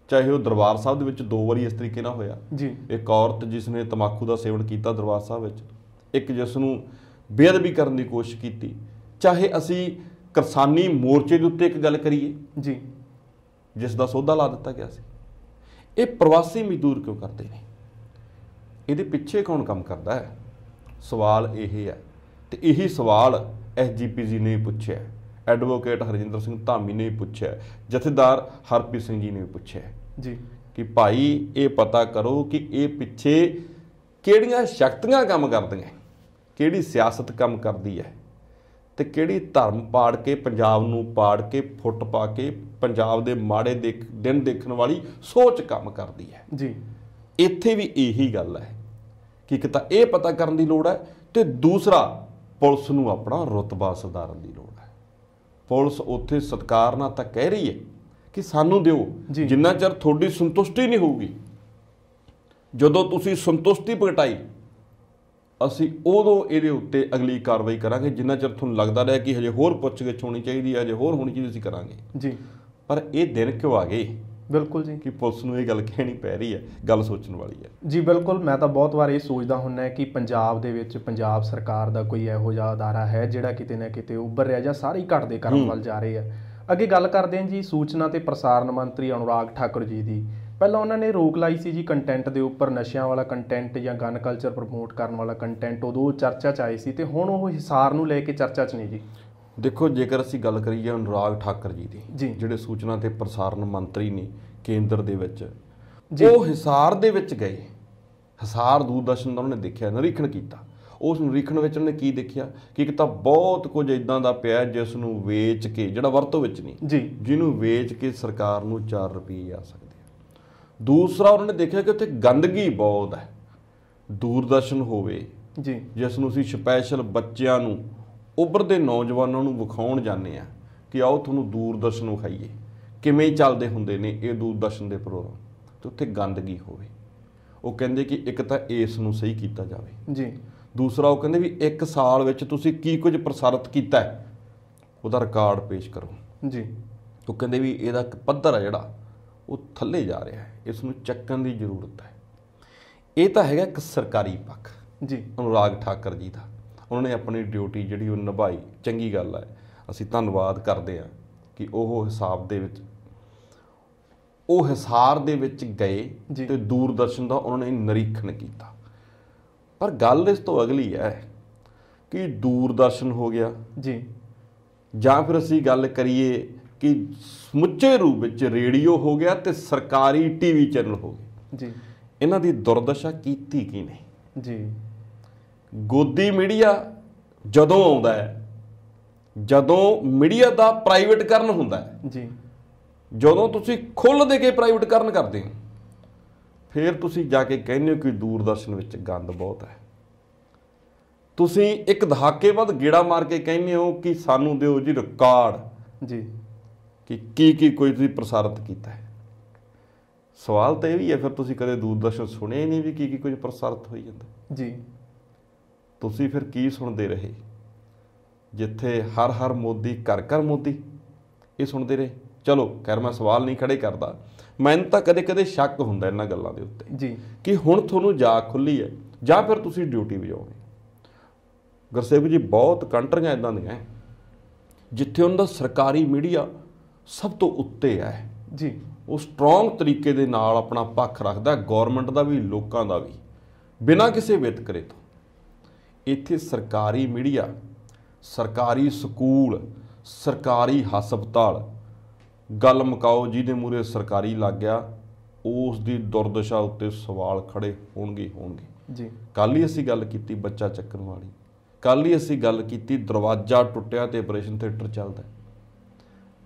ਚਾਹੇ ਉਹ ਦਰਬਾਰ ਸਾਹਿਬ ਦੇ ਵਿੱਚ ਦੋ ਵਾਰੀ ਇਸ ਤਰੀਕੇ ਨਾਲ ਹੋਇਆ ਜੀ ਇੱਕ ਔਰਤ ਜਿਸ ਨੇ ਤਮਾਕੂ ਦਾ ਸੇਵਨ ਕੀਤਾ ਦਰਬਾਰ ਸਾਹਿਬ ਵਿੱਚ ਇੱਕ ਜਿਸ ਨੂੰ ਬੇਅਦਬੀ ਕਰਨ ਦੀ ਕੋਸ਼ਿਸ਼ ਕੀਤੀ ਚਾਹੇ ਅਸੀਂ ਕਿਸਾਨੀ ਮੋਰਚੇ ਦੇ ਉੱਤੇ ਇੱਕ ਗੱਲ ਕਰੀਏ ਜੀ ਜਿਸ ਦਾ ਸੋਧਾ ਲਾ ਦਿੱਤਾ ਗਿਆ ਸੀ ਇਹ ਪ੍ਰਵਾਸੀ ਮਜ਼ਦੂਰ ਕਿਉਂ ਕਰਦੇ ਨੇ ਇਹਦੇ ਪਿੱਛੇ ਕੌਣ ਕੰਮ ਕਰਦਾ ਹੈ ਸਵਾਲ ਇਹ ਹੈ ਤੇ ਇਹੀ ਸਵਾਲ ਐਸਜੀਪੀਜੀ ਨੇ ਪੁੱਛਿਆ ਐਡਵੋਕੇਟ ਹਰਜਿੰਦਰ ਸਿੰਘ ਧਾਮੀ ਨੇ ਪੁੱਛਿਆ ਜਥੇਦਾਰ ਹਰਪ੍ਰੀਤ ਸਿੰਘ ਜੀ ਨੇ ਪੁੱਛਿਆ ਜੀ ਕਿ ਭਾਈ ਇਹ ਪਤਾ ਕਰੋ ਕਿ ਇਹ ਪਿੱਛੇ ਕਿਹੜੀਆਂ ਸ਼ਕਤੀਆਂ ਕੰਮ ਕਰਦੀਆਂ ਕਿਹੜੀ ਸਿਆਸਤ ਕੰਮ ਕਰਦੀ ਹੈ ਤੇ ਕਿਹੜੀ ਧਰਮ ਪਾੜ ਕੇ ਪੰਜਾਬ ਨੂੰ ਪਾੜ ਕੇ ਫੁੱਟ ਪਾ ਕੇ ਪੰਜਾਬ ਦੇ ਮਾੜੇ ਦਿਨ ਦੇਖਣ ਵਾਲੀ ਸੋਚ ਕੰਮ ਕਰਦੀ ਹੈ ਜੀ ਇੱਥੇ ਵੀ ਇਹੀ ਗੱਲ ਹੈ ਕਿ ਇੱਕ ਤਾਂ ਇਹ ਪਤਾ ਕਰਨ ਦੀ ਲੋੜ ਹੈ ਤੇ ਦੂਸਰਾ ਪੁਲਿਸ ਨੂੰ ਆਪਣਾ ਰਤਬਾ ਸੁਧਾਰਨ ਦੀ ਲੋੜ ਹੈ ਪੁਲਿਸ ਉੱਥੇ ਸਤਕਾਰ ਨਾਲ ਤਾਂ ਕਹਿ ਰਹੀ ਹੈ ਕਿ ਸਾਨੂੰ ਦਿਓ ਜਿੰਨਾ ਚਿਰ ਤੁਹਾਡੀ ਸੰਤੁਸ਼ਟੀ ਨਹੀਂ ਹੋਊਗੀ ਜਦੋਂ ਤੁਸੀਂ ਸੰਤੁਸ਼ਟੀ ਪ੍ਰਗਟਾਈ ਅਸੀਂ ਉਦੋਂ ਇਹਦੇ ਉੱਤੇ ਅਗਲੀ ਕਾਰਵਾਈ ਕਰਾਂਗੇ ਜਿੰਨਾ ਚਿਰ ਤੁਹਾਨੂੰ ਲੱਗਦਾ ਰਿਹਾ ਕਿ ਹਜੇ ਹੋਰ ਪੁੱਛਗਿੱਛ ਹੋਣੀ ਚਾਹੀਦੀ ਹੈ ਹਜੇ ਹੋਰ ਹੋਣੀ ਚਾਹੀਦੀ ਅਸੀਂ ਕਰਾਂਗੇ ਜੀ ਪਰ ਇਹ ਦਿਨ ਕਿਉਂ ਆ ਗਏ ਬਿਲਕੁਲ ਜੀ ਕਿ ਪੁਲਿਸ ਨੂੰ ਇਹ ਗੱਲ ਕਹਿਣੀ ਪੈ ਰਹੀ ਹੈ ਗੱਲ ਸੋਚਣ ਵਾਲੀ ਹੈ ਜੀ ਬਿਲਕੁਲ ਮੈਂ ਤਾਂ ਬਹੁਤ ਵਾਰ ਇਹ ਸੋਚਦਾ ਹੁੰਨਾ ਕਿ ਪੰਜਾਬ ਦੇ ਵਿੱਚ ਪੰਜਾਬ ਸਰਕਾਰ ਦਾ ਕੋਈ ਇਹੋ ਜਿਹਾ ਅਦਾਰਾ ਹੈ ਜਿਹੜਾ ਕਿਤੇ ਨਾ ਕਿਤੇ ਉੱਭਰ ਰਿਹਾ ਜਾਂ ਸਾਰੇ ਘਟਦੇ ਕਰਮ ਵੱਲ ਜਾ ਰਹੇ ਆ ਅੱਗੇ ਗੱਲ ਕਰਦੇ ਹਾਂ ਜੀ ਸੂਚਨਾ ਤੇ ਪ੍ਰਸਾਰਣ ਮੰਤਰੀ ਅਨੁਰਾਗ ਠਾਕੁਰ ਜੀ ਦੀ ਪਹਿਲਾਂ ਉਹਨਾਂ ਨੇ ਰੋਕ ਲਾਈ ਸੀ ਜੀ ਕੰਟੈਂਟ ਦੇ ਉੱਪਰ ਨਸ਼ਿਆਂ ਵਾਲਾ ਕੰਟੈਂਟ ਜਾਂ ਗਨ ਕਲਚਰ ਪ੍ਰਮੋਟ ਕਰਨ ਵਾਲਾ ਕੰਟੈਂਟ ਉਹਦੋਂ ਚਰਚਾ ਚ ਆਈ ਸੀ ਤੇ ਹੁਣ ਉਹ ਹਿਸਾਰ ਨੂੰ ਲੈ ਕੇ ਚਰਚਾ ਚ ਨਹੀਂ ਜੀ ਦੇਖੋ ਜੇਕਰ ਅਸੀਂ ਗੱਲ ਕਰੀਏ ਅਨੁਰਾਗ ਠਾਕਰ ਜੀ ਦੀ ਜਿਹੜੇ ਸੂਚਨਾ ਤੇ ਪ੍ਰਸਾਰਣ ਮੰਤਰੀ ਨੇ ਕੇਂਦਰ ਦੇ ਵਿੱਚ ਉਹ ਹਿਸਾਰ ਦੇ ਵਿੱਚ ਗਏ ਹਿਸਾਰ ਦੂਰਦਰਸ਼ਨ ਦਾ ਉਹਨੇ ਦੇਖਿਆ ਨਿਰੀਖਣ ਕੀਤਾ ਉਸ ਨਿਰੀਖਣ ਵਿੱਚ ਉਹਨੇ ਕੀ ਦੇਖਿਆ ਕਿ ਇੱਕ ਤਾਂ ਬਹੁਤ ਕੁਝ ਇਦਾਂ ਦਾ ਪਿਆ ਜਿਸ ਨੂੰ ਵੇਚ ਕੇ ਜਿਹੜਾ ਵਰਤੋਂ ਵਿੱਚ ਨਹੀਂ ਜੀ ਜਿਹਨੂੰ ਵੇਚ ਕੇ ਸਰਕਾਰ ਨੂੰ 4 ਰੁਪਏ ਆ ਸਕਦੇ ਆ ਦੂਸਰਾ ਉਹਨੇ ਦੇਖਿਆ ਕਿ ਉੱਥੇ ਗੰਦਗੀ ਬਹੁਤ ਹੈ ਦੂਰਦਰਸ਼ਨ ਹੋਵੇ ਜੀ ਜਿਸ ਨੂੰ ਅਸੀਂ ਸਪੈਸ਼ਲ ਬੱਚਿਆਂ ਨੂੰ ਉੱਭਰਦੇ ਨੌਜਵਾਨਾਂ ਨੂੰ ਵਿਖਾਉਣ ਜਾਂਦੇ ਆ ਕਿ ਆਓ ਤੁਹਾਨੂੰ ਦੂਰਦਰਸ਼ਨ ਵਿਖਾਈਏ ਕਿਵੇਂ ਚੱਲਦੇ ਹੁੰਦੇ ਨੇ ਇਹ ਦੂਰਦਰਸ਼ਨ ਦੇ ਪ੍ਰੋਗਰਾਮ ਤੇ ਉੱਥੇ ਗੰਦਗੀ ਹੋਵੇ ਉਹ ਕਹਿੰਦੇ ਕਿ ਇੱਕ ਤਾਂ ਇਸ ਨੂੰ ਸਹੀ ਕੀਤਾ ਜਾਵੇ ਜੀ ਦੂਸਰਾ ਉਹ ਕਹਿੰਦੇ ਵੀ ਇੱਕ ਸਾਲ ਵਿੱਚ ਤੁਸੀਂ ਕੀ ਕੁਝ ਪ੍ਰਸਾਰਿਤ ਕੀਤਾ ਉਹਦਾ ਰਿਕਾਰਡ ਪੇਸ਼ ਕਰੋ ਜੀ ਉਹ ਕਹਿੰਦੇ ਵੀ ਇਹਦਾ ਪੱਧਰ ਆ ਜਿਹੜਾ ਉਹ ਥੱਲੇ ਜਾ ਰਿਹਾ ਹੈ ਇਸ ਨੂੰ ਚੱਕਣ ਦੀ ਜ਼ਰੂਰਤ ਹੈ ਇਹ ਤਾਂ ਹੈਗਾ ਇੱਕ ਸਰਕਾਰੀ ਪੱਖ ਜੀ ਅਨੁਰਾਗ ਠਾਕਰ ਜੀ ਦਾ ਉਹਨਾਂ ਨੇ ਆਪਣੀ ਡਿਊਟੀ ਜਿਹੜੀ ਉਹ ਨਿਭਾਈ ਚੰਗੀ ਗੱਲ ਹੈ ਅਸੀਂ ਧੰਨਵਾਦ ਕਰਦੇ ਹਾਂ ਕਿ ਉਹ ਹਿਸਾਬ ਦੇ ਵਿੱਚ ਉਹ ਹਿਸਾਰ ਦੇ ਵਿੱਚ ਗਏ ਤੇ ਦੂਰਦਰਸ਼ਨ ਦਾ ਉਹਨਾਂ ਨੇ ਨਿਰੀਖਣ ਕੀਤਾ ਪਰ ਗੱਲ ਇਸ ਤੋਂ ਅਗਲੀ ਹੈ ਕਿ ਦੂਰਦਰਸ਼ਨ ਹੋ ਗਿਆ ਜੀ ਜਾਂ ਫਿਰ ਅਸੀਂ ਗੱਲ ਕਰੀਏ ਕਿ ਸਮੁੱਚੇ ਰੂਪ ਵਿੱਚ ਰੇਡੀਓ ਹੋ ਗਿਆ ਤੇ ਸਰਕਾਰੀ ਟੀਵੀ ਚੈਨਲ ਹੋ ਗਏ ਜੀ ਇਹਨਾਂ ਦੀ ਦੁਰਦਸ਼ਾ ਕੀਤੀ ਕੀ ਨਹੀਂ ਜੀ ਗੋਦੀ ਮੀਡੀਆ ਜਦੋਂ ਆਉਂਦਾ ਹੈ ਜਦੋਂ ਮੀਡੀਆ ਦਾ ਪ੍ਰਾਈਵੇਟਕਰਨ ਹੁੰਦਾ ਹੈ ਜੀ ਜਦੋਂ ਤੁਸੀਂ ਖੁੱਲ ਦੇ ਕੇ ਪ੍ਰਾਈਵੇਟਕਰਨ ਕਰਦੇ ਹੋ ਫਿਰ ਤੁਸੀਂ ਜਾ ਕੇ ਕਹਿੰਦੇ ਹੋ ਕਿ ਦੂਰਦਰਸ਼ਨ ਵਿੱਚ ਗੰਦ ਬਹੁਤ ਹੈ ਤੁਸੀਂ ਇੱਕ ਦਹਾਕੇ ਬਾਅਦ ਗੇੜਾ ਮਾਰ ਕੇ ਕਹਿੰਦੇ ਹੋ ਕਿ ਸਾਨੂੰ ਦਿਓ ਜੀ ਰਿਕਾਰਡ ਜੀ ਕਿ ਕੀ ਕੀ ਕੋਈ ਤੁਸੀਂ ਪ੍ਰਸਾਰਿਤ ਕੀਤਾ ਹੈ ਸਵਾਲ ਤਾਂ ਇਹ ਵੀ ਹੈ ਫਿਰ ਤੁਸੀਂ ਕਦੇ ਦੂਰਦਰਸ਼ਨ ਸੁਣਿਆ ਹੀ ਨਹੀਂ ਵੀ ਕੀ ਕੀ ਕੁਝ ਪ੍ਰਸਾਰਿਤ ਹੋਈ ਜਾਂਦਾ ਜੀ ਤੁਸੀਂ ਫਿਰ ਕੀ ਸੁਣਦੇ ਰਹੇ ਜਿੱਥੇ ਹਰ ਹਰ ਮੋਦੀ ਕਰ ਕਰ ਮੋਦੀ ਇਹ ਸੁਣਦੇ ਰਹੇ ਚਲੋ ਕਰ ਮੈਂ ਸਵਾਲ ਨਹੀਂ ਖੜੇ ਕਰਦਾ ਮੈਨੂੰ ਤਾਂ ਕਦੇ-ਕਦੇ ਸ਼ੱਕ ਹੁੰਦਾ ਇਹਨਾਂ ਗੱਲਾਂ ਦੇ ਉੱਤੇ ਜੀ ਕਿ ਹੁਣ ਤੁਹਾਨੂੰ ਜਾ ਖੁੱਲੀ ਹੈ ਜਾਂ ਫਿਰ ਤੁਸੀਂ ਡਿਊਟੀ ਵਜਾਓਗੇ ਗੁਰਸੇਵ ਜੀ ਬਹੁਤ ਕੰਟਰੀਆਂ ਇਦਾਂ ਦੀਆਂ ਜਿੱਥੇ ਉਹਨਾਂ ਦਾ ਸਰਕਾਰੀ ਮੀਡੀਆ ਸਭ ਤੋਂ ਉੱਤੇ ਹੈ ਜੀ ਉਹ ਸਟਰੋਂਗ ਤਰੀਕੇ ਦੇ ਨਾਲ ਆਪਣਾ ਪੱਖ ਰੱਖਦਾ ਗਵਰਨਮੈਂਟ ਦਾ ਵੀ ਲੋਕਾਂ ਦਾ ਵੀ ਬਿਨਾਂ ਕਿਸੇ ਵਿਤਕਰੇ ਤੋਂ ਇੱਥੇ ਸਰਕਾਰੀ ਮੀਡੀਆ ਸਰਕਾਰੀ ਸਕੂਲ ਸਰਕਾਰੀ ਹਸਪਤਾਲ ਗੱਲ ਮੁਕਾਓ ਜਿਹਦੇ ਮੂਰੇ ਸਰਕਾਰੀ ਲੱਗ ਗਿਆ ਉਸ ਦੀ ਦੁਰਦਸ਼ਾ ਉੱਤੇ ਸਵਾਲ ਖੜੇ ਹੋਣਗੇ ਹੋਣਗੇ ਜੀ ਕੱਲ ਹੀ ਅਸੀਂ ਗੱਲ ਕੀਤੀ ਬੱਚਾ ਚੱਕਣ ਵਾਲੀ ਕੱਲ ਹੀ ਅਸੀਂ ਗੱਲ ਕੀਤੀ ਦਰਵਾਜ਼ਾ ਟੁੱਟਿਆ ਤੇ ਆਪਰੇਸ਼ਨ ਥੀਏਟਰ ਚੱਲਦਾ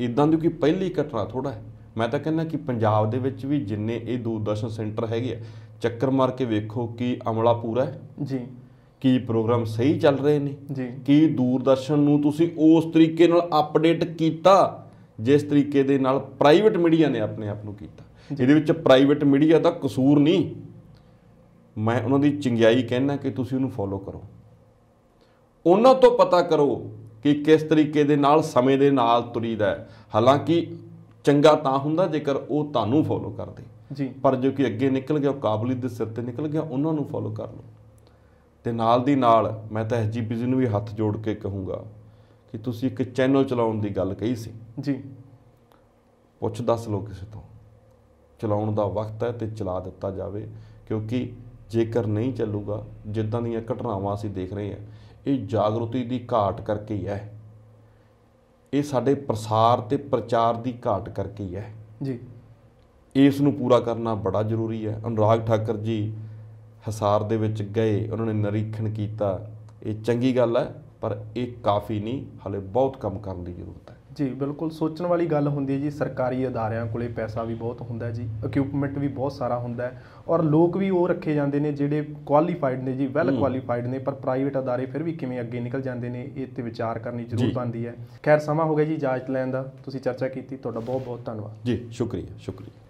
ਇਦਾਂ ਦੀ ਕੋਈ ਪਹਿਲੀ ਘਟਨਾ ਥੋੜਾ ਮੈਂ ਤਾਂ ਕਹਿੰਦਾ ਕਿ ਪੰਜਾਬ ਦੇ ਵਿੱਚ ਵੀ ਜਿੰਨੇ ਇਹ ਦੂਰਦਰਸ਼ਨ ਸੈਂਟਰ ਹੈਗੇ ਆ ਚੱਕਰ ਮਾਰ ਕੇ ਵੇਖੋ ਕਿ ਅਮਲਾ ਪੂਰਾ ਹੈ ਜੀ ਕੀ ਪ੍ਰੋਗਰਾਮ ਸਹੀ ਚੱਲ ਰਹੇ ਨੇ ਜੀ ਕੀ ਦੂਰਦਰਸ਼ਨ ਨੂੰ ਤੁਸੀਂ ਉਸ ਤਰੀਕੇ ਨਾਲ ਅਪਡੇਟ ਕੀਤਾ ਜਿਸ ਤਰੀਕੇ ਦੇ ਨਾਲ ਪ੍ਰਾਈਵੇਟ ਮੀਡੀਆ ਨੇ ਆਪਣੇ ਆਪ ਨੂੰ ਕੀਤਾ ਇਹਦੇ ਵਿੱਚ ਪ੍ਰਾਈਵੇਟ ਮੀਡੀਆ ਦਾ ਕਸੂਰ ਨਹੀਂ ਮੈਂ ਉਹਨਾਂ ਦੀ ਚੰਗਿਆਈ ਕਹਿਣਾ ਕਿ ਤੁਸੀਂ ਉਹਨੂੰ ਫੋਲੋ ਕਰੋ ਉਹਨਾਂ ਤੋਂ ਪਤਾ ਕਰੋ ਕਿ ਕਿਸ ਤਰੀਕੇ ਦੇ ਨਾਲ ਸਮੇਂ ਦੇ ਨਾਲ ਤੁਰੀਦਾ ਹੈ ਹਾਲਾਂਕਿ ਚੰਗਾ ਤਾਂ ਹੁੰਦਾ ਜੇਕਰ ਉਹ ਤੁਹਾਨੂੰ ਫੋਲੋ ਕਰਦੇ ਜੀ ਪਰ ਜੋ ਕਿ ਅੱਗੇ ਨਿਕਲ ਗਿਆ ਉਹ ਕਾਬਲੀਅਤ ਦੇ ਸਿਰ ਤੇ ਨਿਕਲ ਗਿਆ ਉਹਨਾਂ ਨੂੰ ਫੋਲੋ ਕਰ ਲਓ ਤੇ ਨਾਲ ਦੀ ਨਾਲ ਮੈਂ ਤਾਂ ਜੀ ਨੂੰ ਵੀ ਹੱਥ ਜੋੜ ਕੇ ਕਹੂੰਗਾ ਕਿ ਤੁਸੀਂ ਇੱਕ ਚੈਨਲ ਚਲਾਉਣ ਦੀ ਗੱਲ ਕਹੀ ਸੀ ਜੀ ਪੁੱਛ ਦੱਸ ਲੋ ਕਿਸੇ ਤੋਂ ਚਲਾਉਣ ਦਾ ਵਕਤ ਹੈ ਤੇ ਚਲਾ ਦਿੱਤਾ ਜਾਵੇ ਕਿਉਂਕਿ ਜੇਕਰ ਨਹੀਂ ਚੱਲੂਗਾ ਜਿੱਦਾਂ ਦੀਆਂ ਘਟਨਾਵਾਂ ਅਸੀਂ ਦੇਖ ਰਹੇ ਹਾਂ ਇਹ ਜਾਗਰੂਤੀ ਦੀ ਘਾਟ ਕਰਕੇ ਹੀ ਹੈ ਇਹ ਸਾਡੇ ਪ੍ਰਸਾਰ ਤੇ ਪ੍ਰਚਾਰ ਦੀ ਘਾਟ ਕਰਕੇ ਹੀ ਹੈ ਜੀ ਇਸ ਨੂੰ ਪੂਰਾ ਕਰਨਾ ਬੜਾ ਜ਼ਰੂਰੀ ਹੈ ਅਨੁਰਾਗ ਠਾਕਰ ਜੀ ਹਸਾਰ ਦੇ ਵਿੱਚ ਗਏ ਉਹਨਾਂ ਨੇ ਨਿਰੀਖਣ ਕੀਤਾ ਇਹ ਚੰਗੀ ਗੱਲ ਹੈ ਪਰ ਇਹ ਕਾਫੀ ਨਹੀਂ ਹਲੇ ਬਹੁਤ ਕੰਮ ਕਰਨ ਦੀ ਜ਼ਰੂਰਤ ਹੈ ਜੀ ਬਿਲਕੁਲ ਸੋਚਣ ਵਾਲੀ ਗੱਲ ਹੁੰਦੀ ਹੈ ਜੀ ਸਰਕਾਰੀ ਅਦਾਰਿਆਂ ਕੋਲੇ ਪੈਸਾ ਵੀ ਬਹੁਤ ਹੁੰਦਾ ਜੀ ਇਕਵਿਪਮੈਂਟ ਵੀ ਬਹੁਤ ਸਾਰਾ ਹੁੰਦਾ ਹੈ ਔਰ ਲੋਕ ਵੀ ਉਹ ਰੱਖੇ ਜਾਂਦੇ ਨੇ ਜਿਹੜੇ ਕੁਆਲੀਫਾਈਡ ਨੇ ਜੀ ਵੈਲ ਕੁਆਲੀਫਾਈਡ ਨੇ ਪਰ ਪ੍ਰਾਈਵੇਟ ਅਦਾਰੇ ਫਿਰ ਵੀ ਕਿਵੇਂ ਅੱਗੇ ਨਿਕਲ ਜਾਂਦੇ ਨੇ ਇਹ ਤੇ ਵਿਚਾਰ ਕਰਨੀ ਜ਼ਰੂਰ ਬਣਦੀ ਹੈ ਖੈਰ ਸਮਾਂ ਹੋ ਗਿਆ ਜੀ ਇਜਾਜ਼ਤ ਲੈਣ ਦਾ ਤੁਸੀਂ ਚਰਚਾ ਕੀਤੀ ਤੁਹਾਡਾ ਬਹੁਤ ਬਹੁਤ ਧੰਨਵਾਦ ਜੀ ਸ਼ੁਕਰੀਆ ਸ਼ੁਕਰੀਆ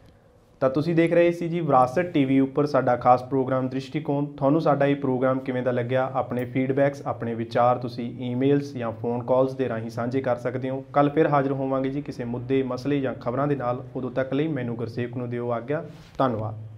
ਤਾਂ ਤੁਸੀਂ ਦੇਖ ਰਹੇ ਸੀ ਜੀ ਵਿਰਾਸਤ ਟੀਵੀ ਉੱਪਰ ਸਾਡਾ ਖਾਸ ਪ੍ਰੋਗਰਾਮ ਦ੍ਰਿਸ਼ਟੀਕੋਣ ਤੁਹਾਨੂੰ ਸਾਡਾ ਇਹ ਪ੍ਰੋਗਰਾਮ ਕਿਵੇਂ ਦਾ ਲੱਗਿਆ ਆਪਣੇ ਫੀਡਬੈਕਸ ਆਪਣੇ ਵਿਚਾਰ ਤੁਸੀਂ ਈਮੇਲਸ ਜਾਂ ਫੋਨ ਕਾਲਸ ਦੇ ਰਾਹੀਂ ਸਾਂਝੇ ਕਰ ਸਕਦੇ ਹੋ ਕੱਲ ਫਿਰ ਹਾਜ਼ਰ ਹੋਵਾਂਗੇ ਜੀ ਕਿਸੇ ਮੁੱਦੇ ਮਸਲੇ ਜਾਂ ਖਬਰਾਂ ਦੇ ਨਾਲ ਉਦੋਂ ਤੱਕ ਲਈ ਮੈਨੂੰ ਗੁਰਸੇਵਕ ਨੂੰ ਦਿਓ ਆਗਿਆ ਧੰਨਵਾਦ